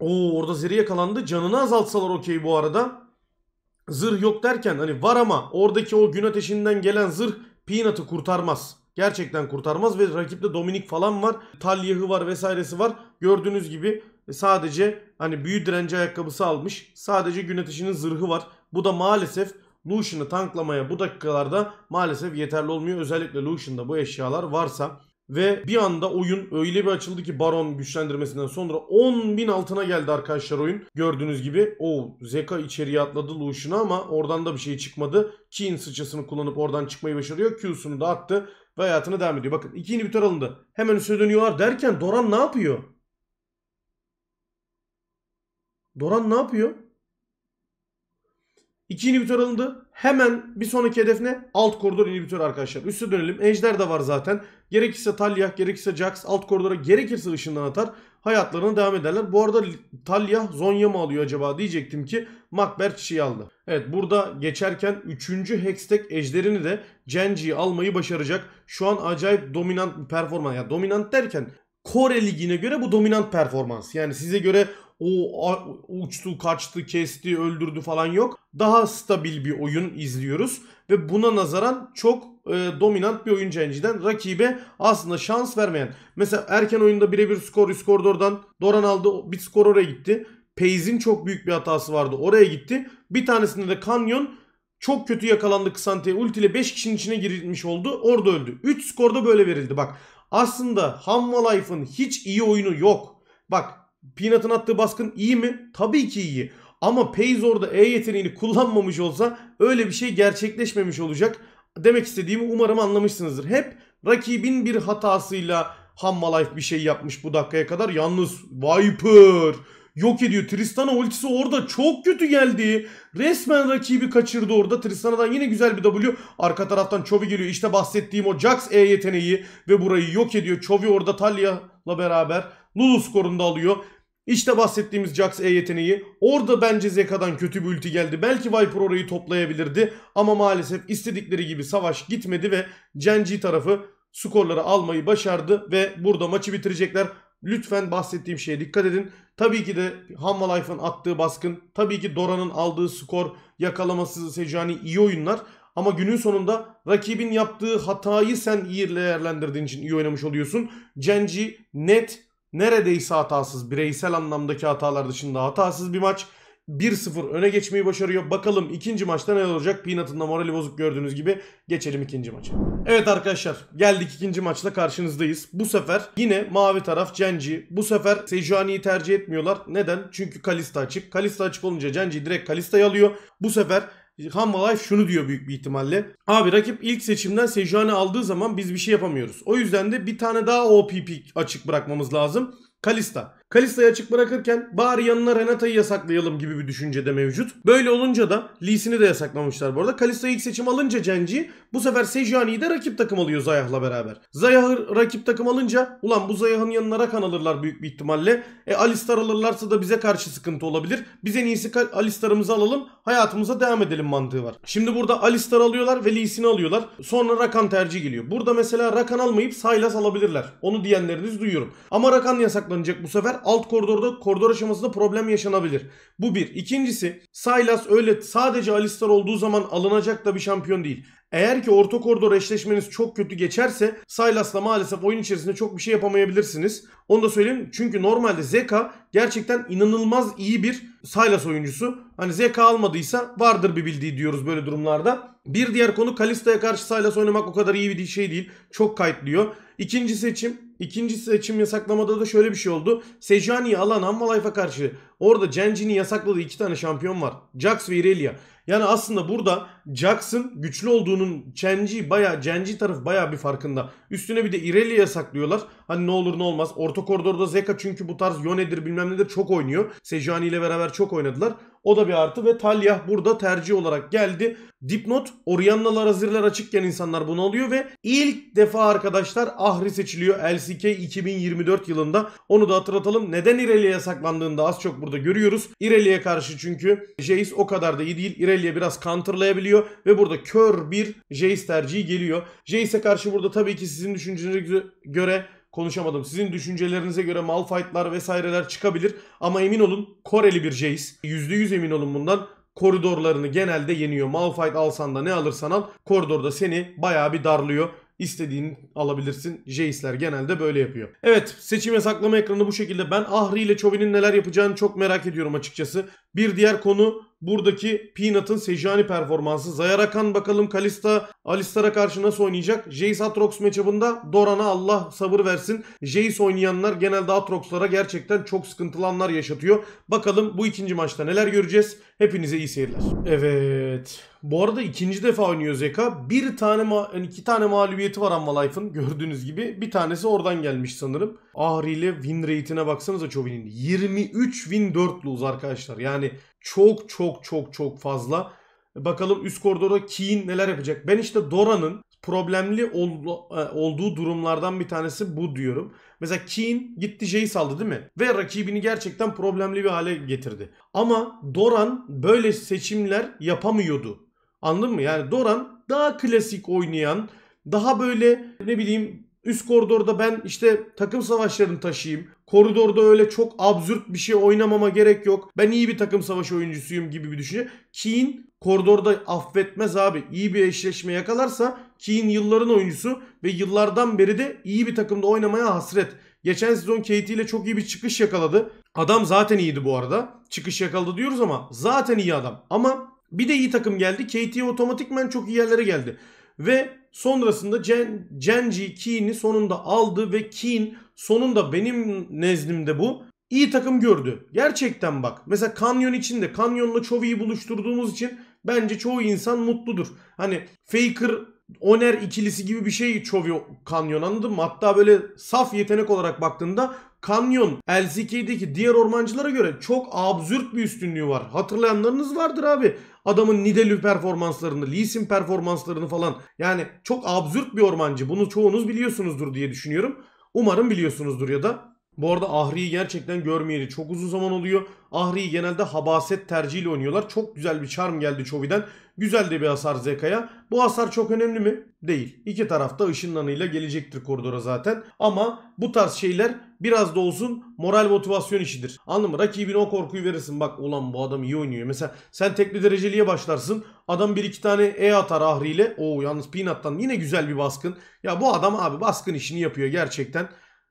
o orada Zeri yakalandı. Canını azaltsalar okey bu arada zırh yok derken hani var ama oradaki o gün ateşinden gelen zırh Peanut'ı kurtarmaz. Gerçekten kurtarmaz ve rakipte Dominik falan var. Talyahı var vesairesi var. Gördüğünüz gibi e, sadece hani büyü direnci ayakkabısı almış. Sadece gün ateşinin zırhı var. Bu da maalesef Lucian'ı tanklamaya bu dakikalarda maalesef yeterli olmuyor. Özellikle Lucian'da bu eşyalar varsa ve bir anda oyun öyle bir açıldı ki Baron güçlendirmesinden sonra 10.000 altına geldi arkadaşlar oyun. Gördüğünüz gibi o Zeka içeriye atladı Lucian'a ama oradan da bir şey çıkmadı. Keen sıçrasını kullanıp oradan çıkmayı başarıyor. Q'sunu da attı ve hayatına devam ediyor. Bakın iki inhibitor alındı. Hemen üstüne dönüyorlar derken Doran ne yapıyor? Doran ne yapıyor? 2 inhibitor alındı. Hemen bir sonraki hedef ne? Alt koridor inhibitor arkadaşlar. Üste dönelim. Ejder de var zaten. Gerekirse Talya, gerekirse Jax alt koridora gerekirse ışından atar. Hayatlarına devam ederler. Bu arada Talya Zonya mı alıyor acaba diyecektim ki Macbeth çiçeği aldı. Evet burada geçerken 3. Hextech ejderini de Genji'yi almayı başaracak. Şu an acayip dominant bir performans. Yani dominant derken Kore ligine göre bu dominant performans. Yani size göre o uçtu, kaçtı, kesti, öldürdü falan yok. Daha stabil bir oyun izliyoruz ve buna nazaran çok e, dominant bir oyuncu Enci'den rakibe aslında şans vermeyen. Mesela erken oyunda birebir skor Üskordor'dan Doran aldı bir skor oraya gitti. Pace'in çok büyük bir hatası vardı oraya gitti. Bir tanesinde de Canyon çok kötü yakalandı Ksante'ye ile 5 kişinin içine girilmiş oldu orada öldü. 3 skorda böyle verildi bak. Aslında Hamma Life'ın hiç iyi oyunu yok. Bak Peanut'ın attığı baskın iyi mi? Tabii ki iyi. Ama Pace orada E yeteneğini kullanmamış olsa öyle bir şey gerçekleşmemiş olacak. Demek istediğimi umarım anlamışsınızdır. Hep rakibin bir hatasıyla Hamma Life bir şey yapmış bu dakikaya kadar. Yalnız Viper yok ediyor. Tristana ultisi orada çok kötü geldi. Resmen rakibi kaçırdı orada. Tristana'dan yine güzel bir W. Arka taraftan Chovy geliyor. İşte bahsettiğim o Jax E yeteneği ve burayı yok ediyor. Chovy orada Talya'la beraber Lulu skorunda alıyor. İşte bahsettiğimiz Jax E yeteneği. Orada bence Zeka'dan kötü bir ulti geldi. Belki Viper orayı toplayabilirdi. Ama maalesef istedikleri gibi savaş gitmedi ve Genji tarafı skorları almayı başardı. Ve burada maçı bitirecekler. Lütfen bahsettiğim şeye dikkat edin. Tabii ki de Hammalife'ın attığı baskın, tabii ki Dora'nın aldığı skor yakalaması Sejani iyi oyunlar. Ama günün sonunda rakibin yaptığı hatayı sen iyi değerlendirdiğin için iyi oynamış oluyorsun. Genji net neredeyse hatasız bireysel anlamdaki hatalar dışında hatasız bir maç. 1-0 öne geçmeyi başarıyor. Bakalım ikinci maçta ne olacak? Peanut'ın da morali bozuk gördüğünüz gibi. Geçelim ikinci maça. Evet arkadaşlar geldik ikinci maçla karşınızdayız. Bu sefer yine mavi taraf Cenci. Bu sefer Sejuani'yi tercih etmiyorlar. Neden? Çünkü Kalista açık. Kalista açık olunca Cenci direkt Kalista'yı alıyor. Bu sefer Hanma Life şunu diyor büyük bir ihtimalle. Abi rakip ilk seçimden Sejuani aldığı zaman biz bir şey yapamıyoruz. O yüzden de bir tane daha OPP açık bırakmamız lazım. Kalista. Kalista'yı açık bırakırken bari yanına Renata'yı yasaklayalım gibi bir düşünce de mevcut. Böyle olunca da Lee'sini de yasaklamışlar bu arada. Kalista ilk seçim alınca Genji bu sefer Sejani'yi de rakip takım alıyor Zayah'la beraber. Zayah'ı rakip takım alınca ulan bu Zayah'ın yanına Rakan alırlar büyük bir ihtimalle. E Alistar alırlarsa da bize karşı sıkıntı olabilir. Biz en iyisi Alistar'ımızı alalım hayatımıza devam edelim mantığı var. Şimdi burada Alistar alıyorlar ve Lee'sini alıyorlar. Sonra Rakan tercih geliyor. Burada mesela Rakan almayıp Saylas alabilirler. Onu diyenleriniz duyuyorum. Ama Rakan yasaklanacak bu sefer. Alt koridorda koridor aşamasında problem yaşanabilir. Bu bir. İkincisi Saylas öyle sadece Alistar olduğu zaman alınacak da bir şampiyon değil. Eğer ki orta koridor eşleşmeniz çok kötü geçerse Silas'la maalesef oyun içerisinde çok bir şey yapamayabilirsiniz. Onu da söyleyeyim. Çünkü normalde Zeka gerçekten inanılmaz iyi bir Silas oyuncusu. Hani Zeka almadıysa vardır bir bildiği diyoruz böyle durumlarda. Bir diğer konu Kalista'ya karşı Silas oynamak o kadar iyi bir şey değil. Çok kayıtlıyor. İkinci seçim, ikinci seçim yasaklamada da şöyle bir şey oldu. Sejani'yi alan Hanvalife'a karşı Orada Genji'nin yasakladığı iki tane şampiyon var. Jax ve Irelia. Yani aslında burada Jax'ın güçlü olduğunun Genji baya Genji tarafı baya bir farkında. Üstüne bir de Irelia yasaklıyorlar. Hani ne olur ne olmaz. Orta koridorda Zeka çünkü bu tarz Yone'dir bilmem nedir çok oynuyor. Sejani ile beraber çok oynadılar. O da bir artı ve Talyah burada tercih olarak geldi. Dipnot Orianna'lar hazırlar açıkken insanlar bunu alıyor ve ilk defa arkadaşlar Ahri seçiliyor LCK 2024 yılında. Onu da hatırlatalım. Neden İrelia saklandığında az çok burada görüyoruz. İrelia karşı çünkü Jace o kadar da iyi değil. İrelia biraz counterlayabiliyor ve burada kör bir Jace tercihi geliyor. Jace'e karşı burada tabii ki sizin düşüncenize göre konuşamadım. Sizin düşüncelerinize göre mal fightlar vesaireler çıkabilir ama emin olun Koreli bir Jace. %100 emin olun bundan koridorlarını genelde yeniyor. Mal fight alsan da ne alırsan al koridorda seni bayağı bir darlıyor. İstediğini alabilirsin. Jace'ler genelde böyle yapıyor. Evet seçim saklama ekranı bu şekilde. Ben Ahri ile Chovy'nin neler yapacağını çok merak ediyorum açıkçası. Bir diğer konu buradaki Peanut'ın Sejani performansı. Zayarakan bakalım Kalista Alistar'a karşı nasıl oynayacak? Jace Atrox matchup'ında Doran'a Allah sabır versin. Jace oynayanlar genelde Atrox'lara gerçekten çok sıkıntılı anlar yaşatıyor. Bakalım bu ikinci maçta neler göreceğiz? Hepinize iyi seyirler. Evet. Bu arada ikinci defa oynuyor Zeka. Bir tane yani iki tane mağlubiyeti var Amma gördüğünüz gibi. Bir tanesi oradan gelmiş sanırım. Ahri ile win rate'ine baksanıza Çovin'in. 23 win 4 4'luz arkadaşlar. Yani çok çok çok çok fazla. Bakalım üst koridorda Keane neler yapacak. Ben işte Dora'nın problemli ol, e, olduğu durumlardan bir tanesi bu diyorum. Mesela Keane gitti Jace saldı değil mi? Ve rakibini gerçekten problemli bir hale getirdi. Ama Doran böyle seçimler yapamıyordu. Anladın mı? Yani Doran daha klasik oynayan, daha böyle ne bileyim üst koridorda ben işte takım savaşlarını taşıyayım. Koridorda öyle çok absürt bir şey oynamama gerek yok. Ben iyi bir takım savaşı oyuncusuyum gibi bir düşünce. Keane koridorda affetmez abi. İyi bir eşleşme yakalarsa Keane yılların oyuncusu ve yıllardan beri de iyi bir takımda oynamaya hasret. Geçen sezon KT ile çok iyi bir çıkış yakaladı. Adam zaten iyiydi bu arada. Çıkış yakaladı diyoruz ama zaten iyi adam. Ama bir de iyi takım geldi. KT otomatikmen çok iyi yerlere geldi. Ve Sonrasında Gen, Genji Keen'i sonunda aldı ve Keen sonunda benim nezdimde bu iyi takım gördü. Gerçekten bak. Mesela Kanyon içinde de Kanyon'la Çovi'yi buluşturduğumuz için bence çoğu insan mutludur. Hani Faker Oner ikilisi gibi bir şey Chovy Kanyon anladın mı? Hatta böyle saf yetenek olarak baktığında Kanyon, LCK'deki diğer ormancılara göre çok absürt bir üstünlüğü var. Hatırlayanlarınız vardır abi. Adamın Nidelü performanslarını, Lee'sin performanslarını falan. Yani çok absürt bir ormancı. Bunu çoğunuz biliyorsunuzdur diye düşünüyorum. Umarım biliyorsunuzdur ya da. Bu arada Ahri'yi gerçekten görmeyeli çok uzun zaman oluyor. Ahri'yi genelde habaset tercihiyle oynuyorlar. Çok güzel bir charm geldi Chovy'den. Güzel de bir hasar Zeka'ya. Bu hasar çok önemli mi? Değil. İki tarafta ışınlanıyla gelecektir koridora zaten. Ama bu tarz şeyler biraz da olsun moral motivasyon işidir. Anladın mı? Rakibine o korkuyu verirsin. Bak ulan bu adam iyi oynuyor. Mesela sen tekli dereceliye başlarsın. Adam bir iki tane E atar Ahri ile. Oo yalnız Peanut'tan yine güzel bir baskın. Ya bu adam abi baskın işini yapıyor gerçekten.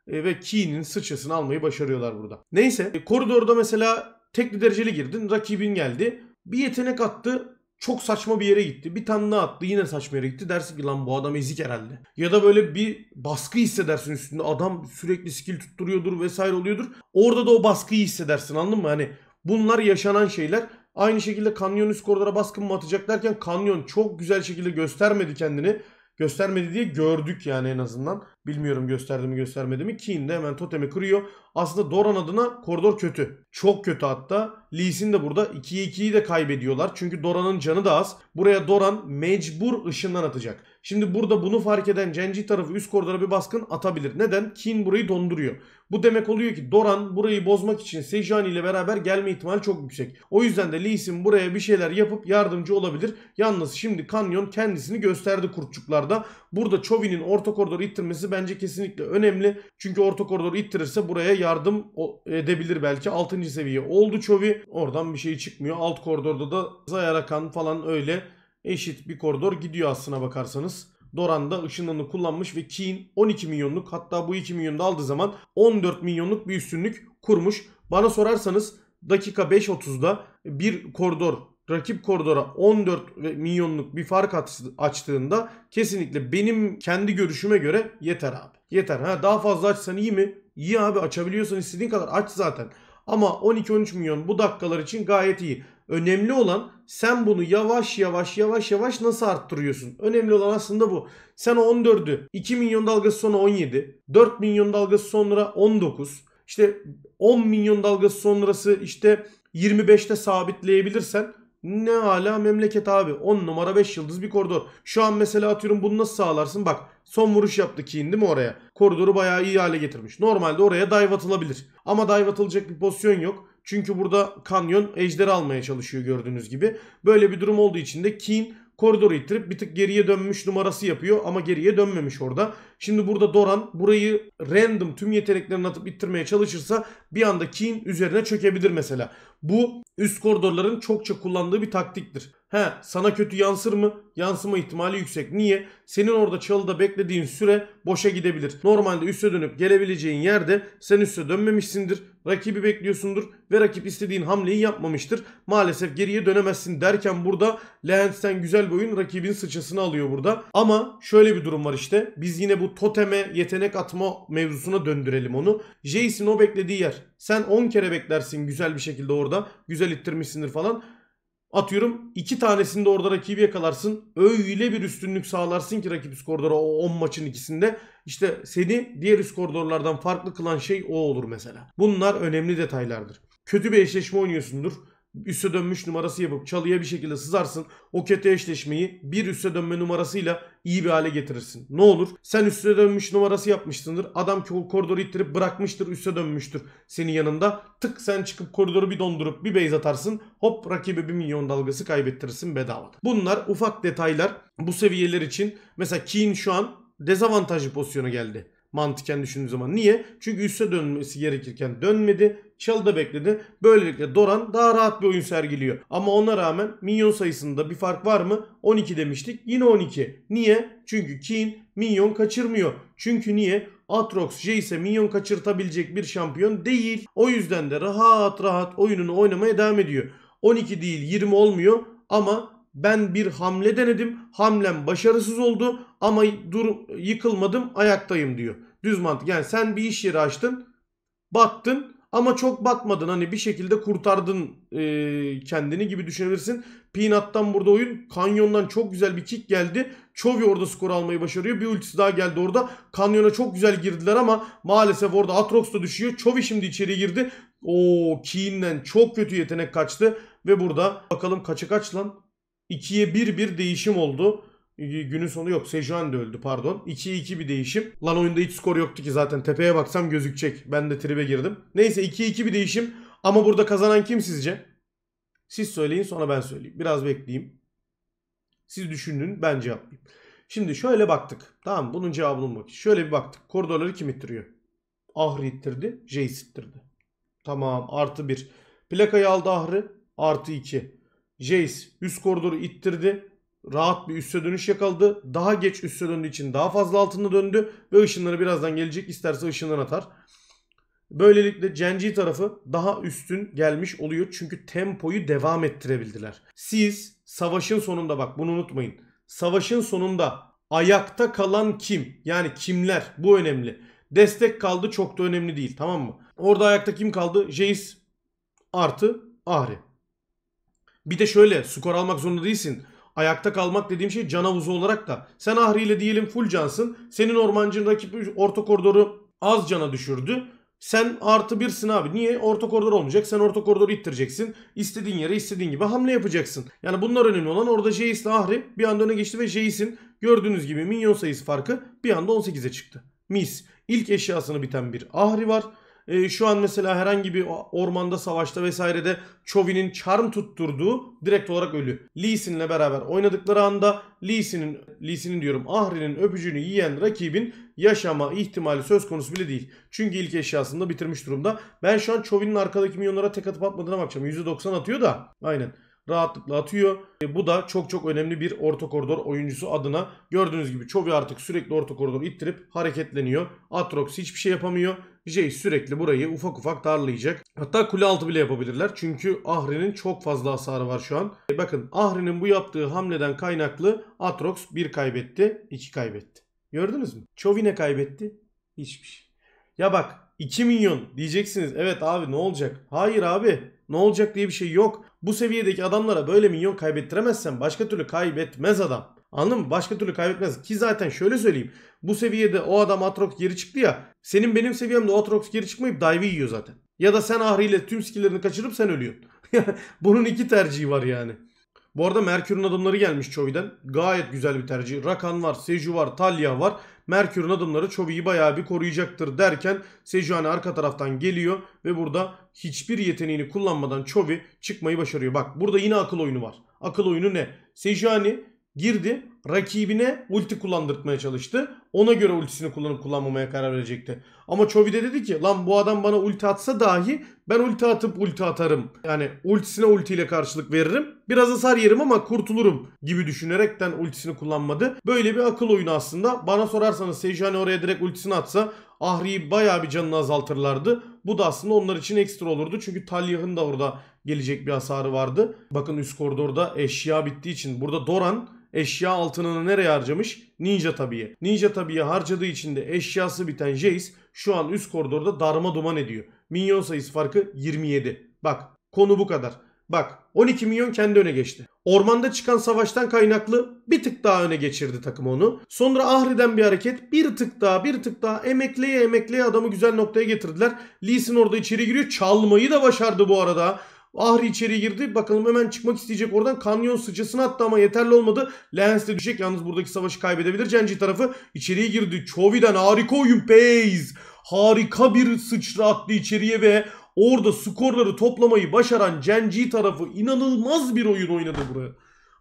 E, ve Key'nin sıçrasını almayı başarıyorlar burada. Neyse e, koridorda mesela tekli dereceli girdin. Rakibin geldi. Bir yetenek attı. Çok saçma bir yere gitti. Bir tane daha attı yine saçma yere gitti. Dersin ki lan bu adam ezik herhalde. Ya da böyle bir baskı hissedersin üstünde. Adam sürekli skill tutturuyordur vesaire oluyordur. Orada da o baskıyı hissedersin anladın mı? Hani bunlar yaşanan şeyler. Aynı şekilde Kanyon üst koridora baskın mı atacak derken Kanyon çok güzel şekilde göstermedi kendini göstermedi diye gördük yani en azından. Bilmiyorum gösterdi mi göstermedi mi. Keen de hemen totemi kırıyor. Aslında Doran adına koridor kötü. Çok kötü hatta. Lee Sin de burada 2'ye 2'yi de kaybediyorlar. Çünkü Doran'ın canı da az. Buraya Doran mecbur ışından atacak. Şimdi burada bunu fark eden Cenci tarafı üst koridora bir baskın atabilir. Neden? Kin burayı donduruyor. Bu demek oluyor ki Doran burayı bozmak için Sejani ile beraber gelme ihtimali çok yüksek. O yüzden de Lee Sin buraya bir şeyler yapıp yardımcı olabilir. Yalnız şimdi Kanyon kendisini gösterdi kurtçuklarda. Burada Chovy'nin orta koridoru ittirmesi bence kesinlikle önemli. Çünkü orta koridoru ittirirse buraya yardım edebilir belki. 6. seviye oldu Chovy. Oradan bir şey çıkmıyor. Alt koridorda da Zayarakan falan öyle eşit bir koridor gidiyor aslına bakarsanız. Doran da ışınlarını kullanmış ve Keane 12 milyonluk hatta bu 2 milyonu da aldığı zaman 14 milyonluk bir üstünlük kurmuş. Bana sorarsanız dakika 5.30'da bir koridor rakip koridora 14 milyonluk bir fark açtığında kesinlikle benim kendi görüşüme göre yeter abi. Yeter ha daha fazla açsan iyi mi? İyi abi açabiliyorsan istediğin kadar aç zaten. Ama 12-13 milyon bu dakikalar için gayet iyi. Önemli olan sen bunu yavaş yavaş yavaş yavaş nasıl arttırıyorsun? Önemli olan aslında bu. Sen 14'ü 2 milyon dalgası sonra 17, 4 milyon dalgası sonra 19, işte 10 milyon dalgası sonrası işte 25'te sabitleyebilirsen ne hala memleket abi. 10 numara 5 yıldız bir koridor. Şu an mesela atıyorum bunu nasıl sağlarsın? Bak son vuruş yaptı Keane değil mi oraya? Koridoru bayağı iyi hale getirmiş. Normalde oraya dive atılabilir. Ama dive atılacak bir pozisyon yok. Çünkü burada Kanyon ejderi almaya çalışıyor gördüğünüz gibi. Böyle bir durum olduğu için de Keane koridoru ittirip bir tık geriye dönmüş numarası yapıyor ama geriye dönmemiş orada. Şimdi burada Doran burayı random tüm yeteneklerini atıp ittirmeye çalışırsa bir anda Keen üzerine çökebilir mesela. Bu üst koridorların çokça kullandığı bir taktiktir. He sana kötü yansır mı? Yansıma ihtimali yüksek. Niye? Senin orada çalıda beklediğin süre boşa gidebilir. Normalde üste dönüp gelebileceğin yerde sen üste dönmemişsindir. Rakibi bekliyorsundur ve rakip istediğin hamleyi yapmamıştır. Maalesef geriye dönemezsin derken burada Lehens'ten güzel bir oyun rakibin sıçasını alıyor burada. Ama şöyle bir durum var işte. Biz yine bu toteme yetenek atma mevzusuna döndürelim onu. Jason o beklediği yer. Sen 10 kere beklersin güzel bir şekilde orada. Güzel ittirmişsindir falan. Atıyorum iki tanesinde orada rakibi yakalarsın. Öyle bir üstünlük sağlarsın ki rakip skordora o 10 maçın ikisinde. işte seni diğer skordorlardan farklı kılan şey o olur mesela. Bunlar önemli detaylardır. Kötü bir eşleşme oynuyorsundur üste dönmüş numarası yapıp çalıya bir şekilde sızarsın. O kete eşleşmeyi bir üste dönme numarasıyla iyi bir hale getirirsin. Ne olur? Sen üste dönmüş numarası yapmışsındır. Adam koridoru ittirip bırakmıştır üste dönmüştür senin yanında. Tık sen çıkıp koridoru bir dondurup bir beyz atarsın. Hop rakibe bir milyon dalgası kaybettirirsin bedava. Bunlar ufak detaylar bu seviyeler için. Mesela Keen şu an dezavantajlı pozisyona geldi mantıken düşündüğün zaman. Niye? Çünkü üste dönmesi gerekirken dönmedi. Shell'da bekledi. Böylelikle Doran daha rahat bir oyun sergiliyor. Ama ona rağmen minyon sayısında bir fark var mı? 12 demiştik. Yine 12. Niye? Çünkü Keen minyon kaçırmıyor. Çünkü niye? Atrox Jace'e minyon kaçırtabilecek bir şampiyon değil. O yüzden de rahat rahat oyununu oynamaya devam ediyor. 12 değil 20 olmuyor ama ben bir hamle denedim. Hamlem başarısız oldu ama dur yıkılmadım ayaktayım diyor. Düz mantık. Yani sen bir iş yeri açtın, battın ama çok batmadın hani bir şekilde kurtardın e, kendini gibi düşünebilirsin. Peanut'tan burada oyun. Kanyon'dan çok güzel bir kick geldi. Chovy orada skor almayı başarıyor. Bir ultisi daha geldi orada. Kanyon'a çok güzel girdiler ama maalesef orada Atrox da düşüyor. Chovy şimdi içeri girdi. O Keen'den çok kötü yetenek kaçtı. Ve burada bakalım kaça kaç lan? 2'ye 1 bir değişim oldu günün sonu yok. Sejuan da öldü pardon. 2-2 bir değişim. Lan oyunda hiç skor yoktu ki zaten. Tepeye baksam gözükecek. Ben de tribe girdim. Neyse 2-2 bir değişim. Ama burada kazanan kim sizce? Siz söyleyin sonra ben söyleyeyim. Biraz bekleyeyim. Siz düşünün ben cevaplayayım. Şimdi şöyle baktık. Tamam bunun cevabını bulmak için. Şöyle bir baktık. Koridorları kim ittiriyor? Ahri ittirdi. Jace ittirdi. Tamam artı 1. Plakayı aldı Ahri. Artı 2. Jace üst koridoru ittirdi rahat bir üste dönüş yakaladı. Daha geç üste döndüğü için daha fazla altında döndü ve ışınları birazdan gelecek. İsterse ışından atar. Böylelikle Genji tarafı daha üstün gelmiş oluyor. Çünkü tempoyu devam ettirebildiler. Siz savaşın sonunda bak bunu unutmayın. Savaşın sonunda ayakta kalan kim? Yani kimler? Bu önemli. Destek kaldı çok da önemli değil tamam mı? Orada ayakta kim kaldı? Jace artı Ahri. Bir de şöyle skor almak zorunda değilsin ayakta kalmak dediğim şey can havuzu olarak da. Sen Ahri ile diyelim full cansın. Senin ormancın rakip orta koridoru az cana düşürdü. Sen artı birsin abi. Niye? Orta koridor olmayacak. Sen orta koridoru ittireceksin. İstediğin yere istediğin gibi hamle yapacaksın. Yani bunlar önemli olan orada Jace Ahri bir anda öne geçti ve Jace'in gördüğünüz gibi minyon sayısı farkı bir anda 18'e çıktı. Mis. İlk eşyasını biten bir Ahri var e, şu an mesela herhangi bir ormanda, savaşta vesairede Chovy'nin charm tutturduğu direkt olarak ölü. Lee Sin'le beraber oynadıkları anda Lee Sin'in, Lee Sin'in diyorum Ahri'nin öpücüğünü yiyen rakibin yaşama ihtimali söz konusu bile değil. Çünkü ilk eşyasında bitirmiş durumda. Ben şu an Chovy'nin arkadaki milyonlara tek atıp atmadığına bakacağım. %90 atıyor da. Aynen rahatlıkla atıyor. E, bu da çok çok önemli bir orta koridor oyuncusu adına. Gördüğünüz gibi Chovy artık sürekli orta koridor ittirip hareketleniyor. Atrox hiçbir şey yapamıyor. Jay sürekli burayı ufak ufak darlayacak. Hatta kule altı bile yapabilirler. Çünkü Ahri'nin çok fazla hasarı var şu an. E bakın Ahri'nin bu yaptığı hamleden kaynaklı Atrox 1 kaybetti, 2 kaybetti. Gördünüz mü? Çovine kaybetti. Hiçbir şey. Ya bak 2 milyon diyeceksiniz. Evet abi ne olacak? Hayır abi ne olacak diye bir şey yok. Bu seviyedeki adamlara böyle milyon kaybettiremezsen başka türlü kaybetmez adam. Anladın mı? Başka türlü kaybetmez. Ki zaten şöyle söyleyeyim. Bu seviyede o adam Atrox geri çıktı ya. Senin benim seviyemde Atrox geri çıkmayıp dive'i yiyor zaten. Ya da sen Ahri tüm skillerini kaçırıp sen ölüyorsun. Bunun iki tercihi var yani. Bu arada Merkür'ün adımları gelmiş Chovy'den. Gayet güzel bir tercih. Rakan var, Seju var, Talya var. Merkür'ün adımları Chovy'yi bayağı bir koruyacaktır derken Seju hani arka taraftan geliyor ve burada hiçbir yeteneğini kullanmadan Chovy çıkmayı başarıyor. Bak burada yine akıl oyunu var. Akıl oyunu ne? Sejuani girdi. Rakibine ulti kullandırtmaya çalıştı. Ona göre ultisini kullanıp kullanmamaya karar verecekti. Ama Chovy de dedi ki lan bu adam bana ulti atsa dahi ben ulti atıp ulti atarım. Yani ultisine ultiyle karşılık veririm. Biraz hasar yerim ama kurtulurum gibi düşünerekten ultisini kullanmadı. Böyle bir akıl oyunu aslında. Bana sorarsanız Sejuani oraya direkt ultisini atsa Ahri'yi bayağı bir canını azaltırlardı. Bu da aslında onlar için ekstra olurdu. Çünkü Talyah'ın da orada gelecek bir hasarı vardı. Bakın üst koridorda eşya bittiği için. Burada Doran Eşya altınını nereye harcamış? Ninja Tabi'ye. Ninja Tabi'ye harcadığı için de eşyası biten Jace şu an üst koridorda darma duman ediyor. Minyon sayısı farkı 27. Bak konu bu kadar. Bak 12 milyon kendi öne geçti. Ormanda çıkan savaştan kaynaklı bir tık daha öne geçirdi takım onu. Sonra Ahri'den bir hareket bir tık daha bir tık daha emekleye emekleye adamı güzel noktaya getirdiler. Lee Sin orada içeri giriyor. Çalmayı da başardı bu arada. Ahri içeri girdi. Bakalım hemen çıkmak isteyecek oradan. Kanyon sıçrasını attı ama yeterli olmadı. Lens de düşecek. Yalnız buradaki savaşı kaybedebilir. Cenci tarafı içeriye girdi. Chovy'den harika oyun Pace. Harika bir sıçra attı içeriye ve orada skorları toplamayı başaran Cenci tarafı inanılmaz bir oyun oynadı buraya.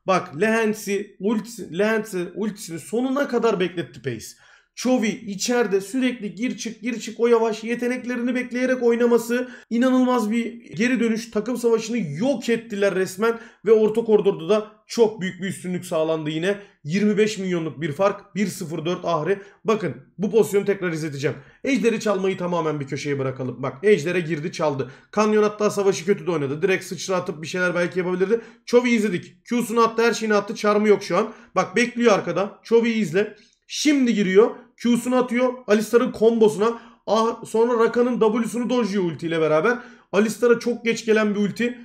Bak Lehens'i ultisi, Lehens'i ultisini sonuna kadar bekletti Pace. Çovi içeride sürekli gir çık gir çık o yavaş yeteneklerini bekleyerek oynaması inanılmaz bir geri dönüş takım savaşını yok ettiler resmen ve orta koridorda da çok büyük bir üstünlük sağlandı yine 25 milyonluk bir fark 1-0-4 Ahri bakın bu pozisyonu tekrar izleteceğim Ejder'i çalmayı tamamen bir köşeye bırakalım bak Ejder'e girdi çaldı Kanyon hatta savaşı kötü de oynadı direkt sıçratıp bir şeyler belki yapabilirdi Çovi izledik Q'sunu attı her şeyini attı çarmı yok şu an bak bekliyor arkada Çovi'yi izle Şimdi giriyor. Q'sunu atıyor. Alistar'ın kombosuna. Ah, sonra Rakan'ın W'sunu dojuyor ulti ile beraber. Alistar'a çok geç gelen bir ulti.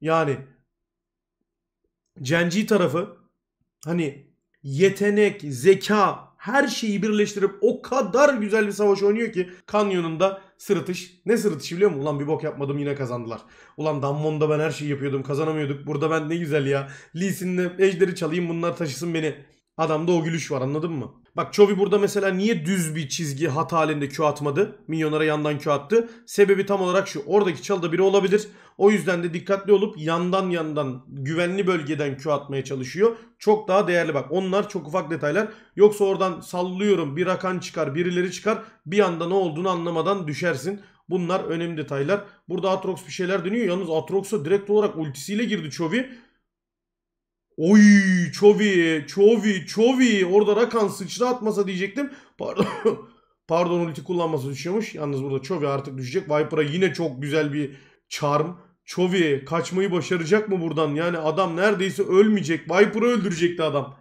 Yani Genji tarafı hani yetenek, zeka her şeyi birleştirip o kadar güzel bir savaş oynuyor ki Canyon'un da sırıtış. Ne sırıtışı biliyor musun? Ulan bir bok yapmadım yine kazandılar. Ulan Dammon'da ben her şeyi yapıyordum kazanamıyorduk. Burada ben ne güzel ya. Lee Sin'le ejderi çalayım bunlar taşısın beni. Adamda o gülüş var anladın mı? Bak Chovy burada mesela niye düz bir çizgi hat halinde kü atmadı? Minyonlara yandan kü attı. Sebebi tam olarak şu. Oradaki çalıda biri olabilir. O yüzden de dikkatli olup yandan yandan güvenli bölgeden kü atmaya çalışıyor. Çok daha değerli bak. Onlar çok ufak detaylar. Yoksa oradan sallıyorum bir rakan çıkar birileri çıkar. Bir anda ne olduğunu anlamadan düşersin. Bunlar önemli detaylar. Burada Atrox bir şeyler dönüyor. Yalnız Atrox'a direkt olarak ultisiyle girdi Chovy. Oy Çovi, Çovi, Çovi. Orada Rakan sıçra atmasa diyecektim. Pardon. Pardon ulti kullanması düşüyormuş. Yalnız burada Çovi artık düşecek. Viper'a yine çok güzel bir charm. Çovi kaçmayı başaracak mı buradan? Yani adam neredeyse ölmeyecek. Viper'ı öldürecekti adam.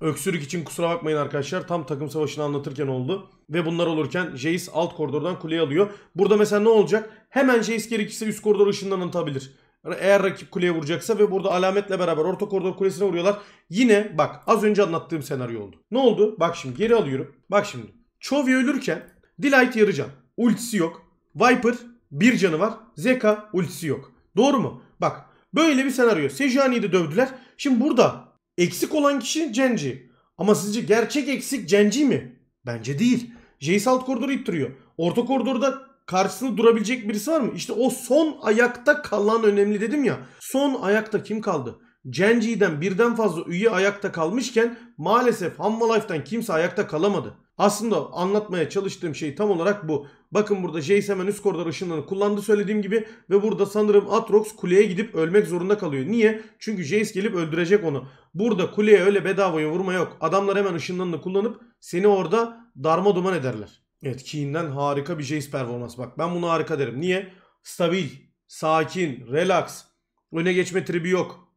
Öksürük için kusura bakmayın arkadaşlar. Tam takım savaşını anlatırken oldu. Ve bunlar olurken Jace alt koridordan kuleyi alıyor. Burada mesela ne olacak? Hemen Jace gerekirse üst koridor ışından atabilir. Eğer rakip kuleye vuracaksa ve burada alametle beraber orta koridor kulesine vuruyorlar. Yine bak az önce anlattığım senaryo oldu. Ne oldu? Bak şimdi geri alıyorum. Bak şimdi. Chovy ölürken Delight yarı can. Ultisi yok. Viper bir canı var. Zeka ultisi yok. Doğru mu? Bak böyle bir senaryo. Sejani'yi de dövdüler. Şimdi burada eksik olan kişi Genji. Ama sizce gerçek eksik Genji mi? Bence değil. Jace alt koridoru ittiriyor. Orta koridorda karşısında durabilecek birisi var mı? İşte o son ayakta kalan önemli dedim ya. Son ayakta kim kaldı? Genji'den birden fazla üye ayakta kalmışken maalesef Hammalife'dan kimse ayakta kalamadı. Aslında anlatmaya çalıştığım şey tam olarak bu. Bakın burada Jace hemen üst koridor ışınlarını kullandı söylediğim gibi. Ve burada sanırım Atrox kuleye gidip ölmek zorunda kalıyor. Niye? Çünkü Jace gelip öldürecek onu. Burada kuleye öyle bedavaya vurma yok. Adamlar hemen ışınlarını kullanıp seni orada darma duman ederler. Evet Keane'den harika bir Jace performansı. Bak ben bunu harika derim. Niye? Stabil, sakin, relax. Öne geçme tribi yok.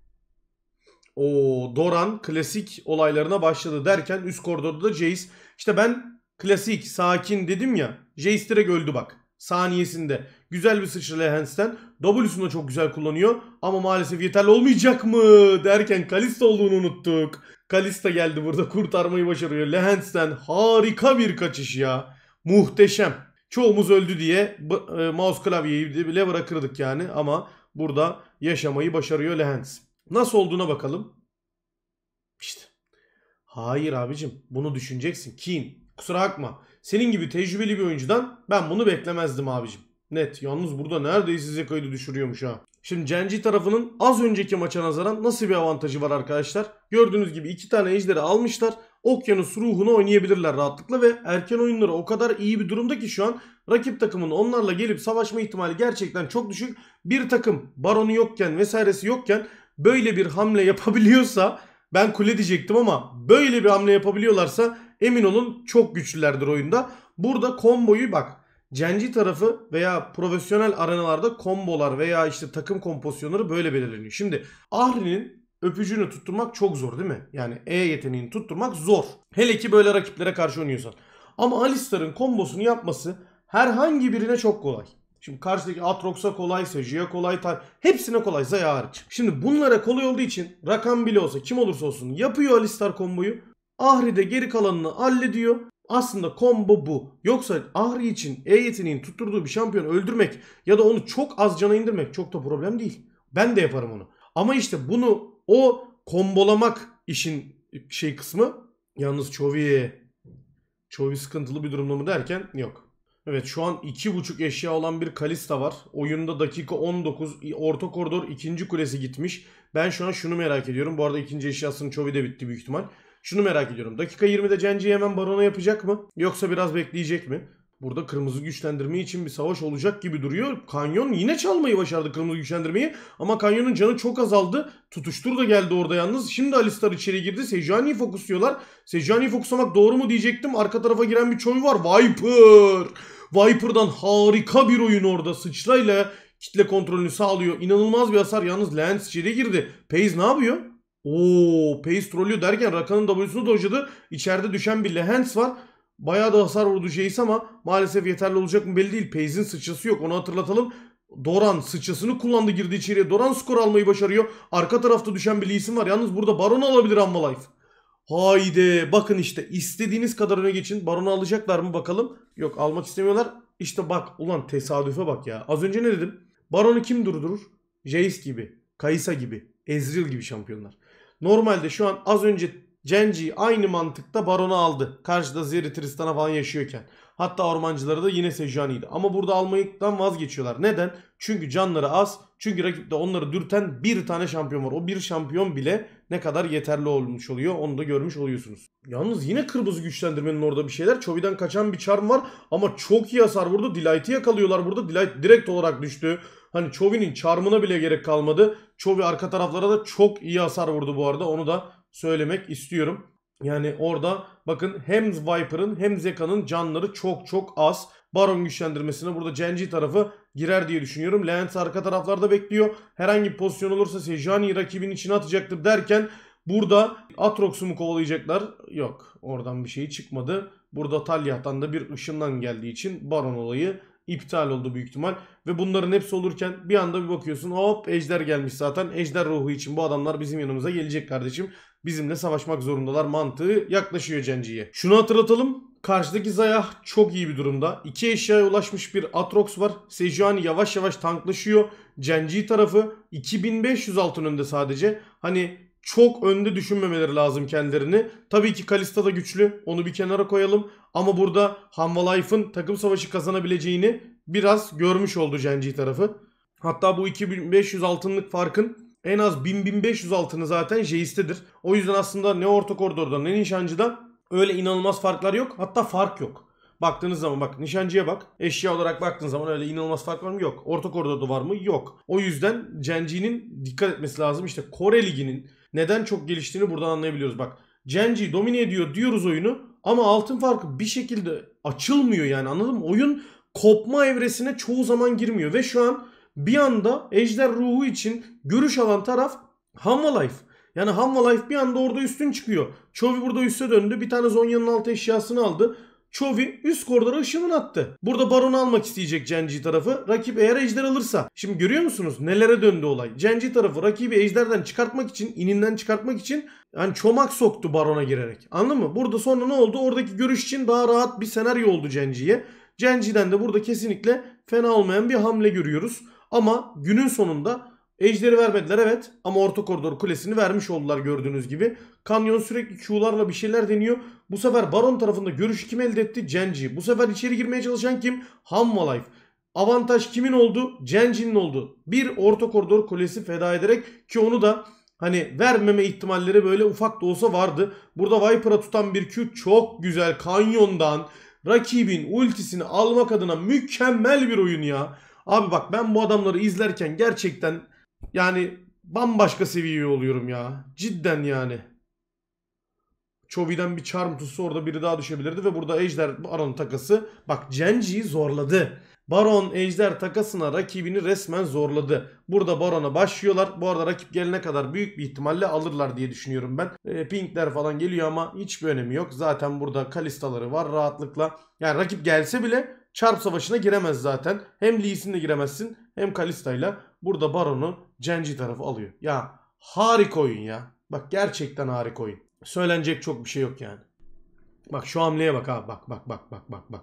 O Doran klasik olaylarına başladı derken üst koridorda da Jace. İşte ben klasik, sakin dedim ya. Jace direkt öldü bak. Saniyesinde. Güzel bir sıçra Lehens'ten. W'sunu da çok güzel kullanıyor. Ama maalesef yeterli olmayacak mı derken Kalista olduğunu unuttuk. Kalista geldi burada kurtarmayı başarıyor. Lehens'ten harika bir kaçış ya. Muhteşem. Çoğumuz öldü diye e, mouse klavyeyi bile bırakırdık yani ama burada yaşamayı başarıyor Lehens. Nasıl olduğuna bakalım. İşte. Hayır abicim bunu düşüneceksin. Keen kusura bakma. Senin gibi tecrübeli bir oyuncudan ben bunu beklemezdim abicim. Net. Yalnız burada neredeyse Zeka'yı düşürüyormuş ha. Şimdi Genji tarafının az önceki maça nazaran nasıl bir avantajı var arkadaşlar? Gördüğünüz gibi iki tane ejderi almışlar okyanus ruhunu oynayabilirler rahatlıkla ve erken oyunları o kadar iyi bir durumda ki şu an rakip takımın onlarla gelip savaşma ihtimali gerçekten çok düşük. Bir takım baronu yokken vesairesi yokken böyle bir hamle yapabiliyorsa ben kule diyecektim ama böyle bir hamle yapabiliyorlarsa emin olun çok güçlülerdir oyunda. Burada komboyu bak Cenci tarafı veya profesyonel arenalarda kombolar veya işte takım kompozisyonları böyle belirleniyor. Şimdi Ahri'nin öpücüğünü tutturmak çok zor değil mi? Yani E yeteneğini tutturmak zor. Hele ki böyle rakiplere karşı oynuyorsan. Ama Alistar'ın kombosunu yapması herhangi birine çok kolay. Şimdi karşıdaki Atrox'a kolay, Seju'ya kolay, tar hepsine kolay Zaya hariç. Şimdi bunlara kolay olduğu için rakam bile olsa kim olursa olsun yapıyor Alistar komboyu. Ahri de geri kalanını hallediyor. Aslında combo bu. Yoksa Ahri için E yeteneğini tutturduğu bir şampiyon öldürmek ya da onu çok az cana indirmek çok da problem değil. Ben de yaparım onu. Ama işte bunu o kombolamak işin şey kısmı. Yalnız Çovi Çovi sıkıntılı bir durumda mı derken yok. Evet şu an 2.5 eşya olan bir Kalista var. Oyunda dakika 19 orta koridor ikinci kulesi gitmiş. Ben şu an şunu merak ediyorum. Bu arada ikinci eşyasının Çovi de bitti büyük ihtimal. Şunu merak ediyorum. Dakika 20'de Cenci'yi hemen barona yapacak mı? Yoksa biraz bekleyecek mi? Burada kırmızı güçlendirme için bir savaş olacak gibi duruyor. Kanyon yine çalmayı başardı kırmızı güçlendirmeyi. Ama Kanyon'un canı çok azaldı. Tutuştur da geldi orada yalnız. Şimdi Alistar içeri girdi. Sejani'yi fokusluyorlar. Sejani'yi fokuslamak doğru mu diyecektim. Arka tarafa giren bir çoy var. Viper! Viper'dan harika bir oyun orada. Sıçrayla kitle kontrolünü sağlıyor. İnanılmaz bir hasar. Yalnız Lens içeri girdi. Pace ne yapıyor? Oo, Pace trollüyor derken Rakan'ın W'sunu dojladı. İçeride düşen bir Lens var. Bayağı da hasar vurdu Jace ama maalesef yeterli olacak mı belli değil. Paze'in sıçrası yok onu hatırlatalım. Doran sıçrasını kullandı girdi içeriye. Doran skor almayı başarıyor. Arka tarafta düşen bir isim var. Yalnız burada Baron alabilir Amma Life. Haydi bakın işte istediğiniz kadar öne geçin. Baron'u alacaklar mı bakalım. Yok almak istemiyorlar. İşte bak ulan tesadüfe bak ya. Az önce ne dedim? Baron'u kim durdurur? Jace gibi, Kaysa gibi, Ezreal gibi şampiyonlar. Normalde şu an az önce Cenci aynı mantıkta Baron'u aldı. Karşıda Zeri Tristan'a falan yaşıyorken. Hatta ormancıları da yine Sejuani'ydi. Ama burada almaktan vazgeçiyorlar. Neden? Çünkü canları az. Çünkü rakipte onları dürten bir tane şampiyon var. O bir şampiyon bile ne kadar yeterli olmuş oluyor onu da görmüş oluyorsunuz. Yalnız yine kırmızı güçlendirmenin orada bir şeyler. Chovy'den kaçan bir charm var ama çok iyi hasar vurdu. Delight'i yakalıyorlar burada. Delight direkt olarak düştü. Hani Chovy'nin çarmına bile gerek kalmadı. Chovy arka taraflara da çok iyi hasar vurdu bu arada. Onu da söylemek istiyorum. Yani orada bakın hem Viper'ın hem Zeka'nın canları çok çok az. Baron güçlendirmesine burada Genji tarafı girer diye düşünüyorum. Lance arka taraflarda bekliyor. Herhangi bir pozisyon olursa Sejani rakibin içine atacaktır derken burada Atrox'u mu kovalayacaklar? Yok oradan bir şey çıkmadı. Burada Talyah'tan da bir ışından geldiği için Baron olayı iptal oldu büyük ihtimal. Ve bunların hepsi olurken bir anda bir bakıyorsun hop ejder gelmiş zaten. Ejder ruhu için bu adamlar bizim yanımıza gelecek kardeşim bizimle savaşmak zorundalar mantığı yaklaşıyor Cenci'ye. Şunu hatırlatalım. Karşıdaki Zayah çok iyi bir durumda. İki eşyaya ulaşmış bir Atrox var. Sejuani yavaş yavaş tanklaşıyor. Cenci tarafı 2500 altın önde sadece. Hani çok önde düşünmemeleri lazım kendilerini. Tabii ki Kalista da güçlü. Onu bir kenara koyalım. Ama burada Hanvalife'ın takım savaşı kazanabileceğini biraz görmüş oldu Cenci tarafı. Hatta bu 2500 altınlık farkın en az 1000-1500 altını zaten Jeist'tedir. O yüzden aslında ne orta koridordan ne nişancıdan öyle inanılmaz farklar yok. Hatta fark yok. Baktığınız zaman bak nişancıya bak. Eşya olarak baktığınız zaman öyle inanılmaz fark var mı? Yok. Orta koridorda var mı? Yok. O yüzden Genji'nin dikkat etmesi lazım. İşte Kore Ligi'nin neden çok geliştiğini buradan anlayabiliyoruz. Bak Genji domine ediyor diyoruz oyunu ama altın farkı bir şekilde açılmıyor yani anladın mı? Oyun kopma evresine çoğu zaman girmiyor ve şu an bir anda ejder ruhu için görüş alan taraf Hammalife. Yani Hammalife bir anda orada üstün çıkıyor. Chovy burada üste döndü. Bir tane Zonya'nın alt eşyasını aldı. Chovy üst koridora ışımını attı. Burada Baron almak isteyecek Genji tarafı. Rakip eğer ejder alırsa. Şimdi görüyor musunuz nelere döndü olay. Genji tarafı rakibi ejderden çıkartmak için, ininden çıkartmak için yani çomak soktu barona girerek. Anladın mı? Burada sonra ne oldu? Oradaki görüş için daha rahat bir senaryo oldu Genji'ye. Genji'den de burada kesinlikle fena olmayan bir hamle görüyoruz. Ama günün sonunda Ejder'i vermediler evet ama orta koridor kulesini vermiş oldular gördüğünüz gibi. Kanyon sürekli Q'larla bir şeyler deniyor. Bu sefer Baron tarafında görüşü kim elde etti? Genji. Bu sefer içeri girmeye çalışan kim? Hammalife. Avantaj kimin oldu? Genji'nin oldu. Bir orta koridor kulesi feda ederek ki onu da hani vermeme ihtimalleri böyle ufak da olsa vardı. Burada Viper'a tutan bir Q çok güzel. Kanyon'dan rakibin ultisini almak adına mükemmel bir oyun ya. Abi bak ben bu adamları izlerken gerçekten yani bambaşka seviyeye oluyorum ya. Cidden yani. Çobi'den bir charm tutsa orada biri daha düşebilirdi ve burada Ejder Aron takası. Bak Genji'yi zorladı. Baron Ejder takasına rakibini resmen zorladı. Burada Baron'a başlıyorlar. Bu arada rakip gelene kadar büyük bir ihtimalle alırlar diye düşünüyorum ben. E, pingler falan geliyor ama hiçbir önemi yok. Zaten burada kalistaları var rahatlıkla. Yani rakip gelse bile çarp savaşına giremez zaten. Hem Lee'sinle giremezsin hem Kalista'yla. Burada Baron'u Genji tarafı alıyor. Ya harika oyun ya. Bak gerçekten harika oyun. Söylenecek çok bir şey yok yani. Bak şu hamleye bak abi bak bak bak bak bak bak.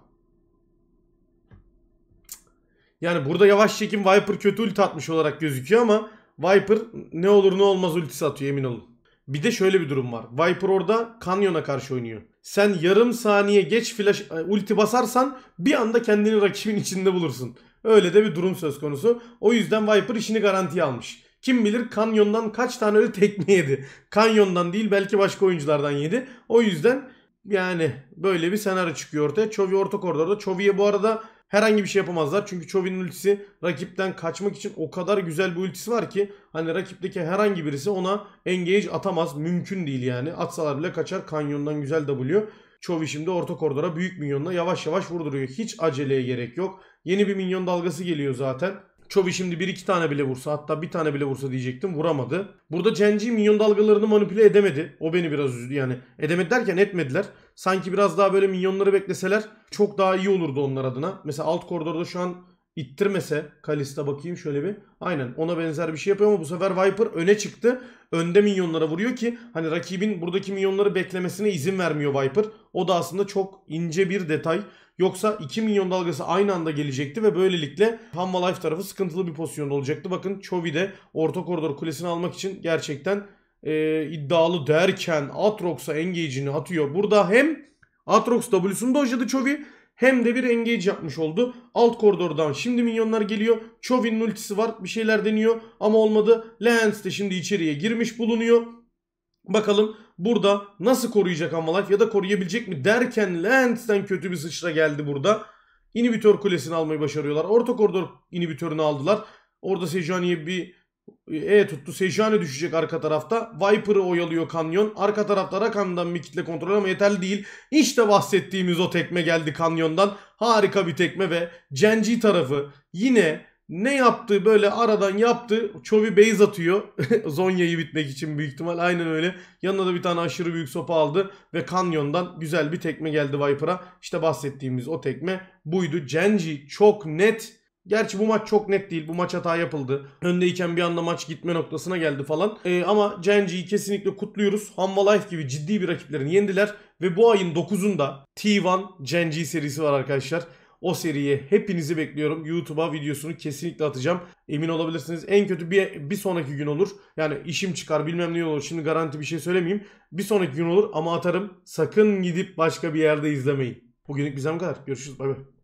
Yani burada yavaş çekim Viper kötü ulti atmış olarak gözüküyor ama Viper ne olur ne olmaz ultisi atıyor emin olun. Bir de şöyle bir durum var. Viper orada Canyon'a karşı oynuyor. Sen yarım saniye geç flash e, ulti basarsan bir anda kendini rakibin içinde bulursun. Öyle de bir durum söz konusu. O yüzden Viper işini garantiye almış. Kim bilir Canyon'dan kaç tane öyle tekme yedi. Canyon'dan değil belki başka oyunculardan yedi. O yüzden yani böyle bir senaryo çıkıyor ortaya. Chovy orta koridorda. Chovy'ye bu arada herhangi bir şey yapamazlar. Çünkü Chovy'nin ultisi rakipten kaçmak için o kadar güzel bir ultisi var ki hani rakipteki herhangi birisi ona engage atamaz. Mümkün değil yani. Atsalar bile kaçar. Kanyondan güzel W. Chovin şimdi orta koridora büyük minyonla yavaş yavaş vurduruyor. Hiç aceleye gerek yok. Yeni bir minyon dalgası geliyor zaten. Çovi şimdi bir iki tane bile vursa hatta bir tane bile vursa diyecektim vuramadı. Burada Cenci minyon dalgalarını manipüle edemedi. O beni biraz üzdü yani. Edemedi derken etmediler. Sanki biraz daha böyle minyonları bekleseler çok daha iyi olurdu onlar adına. Mesela alt koridorda şu an ittirmese Kalista bakayım şöyle bir. Aynen ona benzer bir şey yapıyor ama bu sefer Viper öne çıktı. Önde minyonlara vuruyor ki hani rakibin buradaki minyonları beklemesine izin vermiyor Viper. O da aslında çok ince bir detay. Yoksa 2 milyon dalgası aynı anda gelecekti ve böylelikle Hamma Life tarafı sıkıntılı bir pozisyonda olacaktı. Bakın Chovy de orta koridor kulesini almak için gerçekten e, iddialı derken Atrox'a engage'ini atıyor. Burada hem Atrox W'sunu dojladı Chovy hem de bir engage yapmış oldu. Alt koridordan şimdi minyonlar geliyor. Chovy'nin ultisi var bir şeyler deniyor ama olmadı. Lehens de şimdi içeriye girmiş bulunuyor. Bakalım burada nasıl koruyacak Amalife ya da koruyabilecek mi derken Lens'ten kötü bir sıçra geldi burada. İnhibitör kulesini almayı başarıyorlar. Orta koridor inhibitörünü aldılar. Orada Sejani'ye bir E, e tuttu. Sejani düşecek arka tarafta. Viper'ı oyalıyor Kanyon. Arka tarafta Rakan'dan bir kitle kontrol ama yeterli değil. İşte bahsettiğimiz o tekme geldi Kanyon'dan. Harika bir tekme ve Genji tarafı yine ne yaptı böyle aradan yaptı. Çovi base atıyor. Zonya'yı bitmek için büyük ihtimal aynen öyle. Yanına da bir tane aşırı büyük sopa aldı. Ve kanyondan güzel bir tekme geldi Viper'a. İşte bahsettiğimiz o tekme buydu. Genji çok net Gerçi bu maç çok net değil. Bu maç hata yapıldı. Öndeyken bir anda maç gitme noktasına geldi falan. Ee, ama Genji'yi kesinlikle kutluyoruz. Hanva Life gibi ciddi bir rakiplerini yendiler. Ve bu ayın 9'unda T1 Genji serisi var arkadaşlar. O seriye hepinizi bekliyorum. YouTube'a videosunu kesinlikle atacağım. Emin olabilirsiniz. En kötü bir, bir sonraki gün olur. Yani işim çıkar bilmem ne olur. Şimdi garanti bir şey söylemeyeyim. Bir sonraki gün olur ama atarım. Sakın gidip başka bir yerde izlemeyin. Bugünlük bizden bu kadar. Görüşürüz. Bay bay.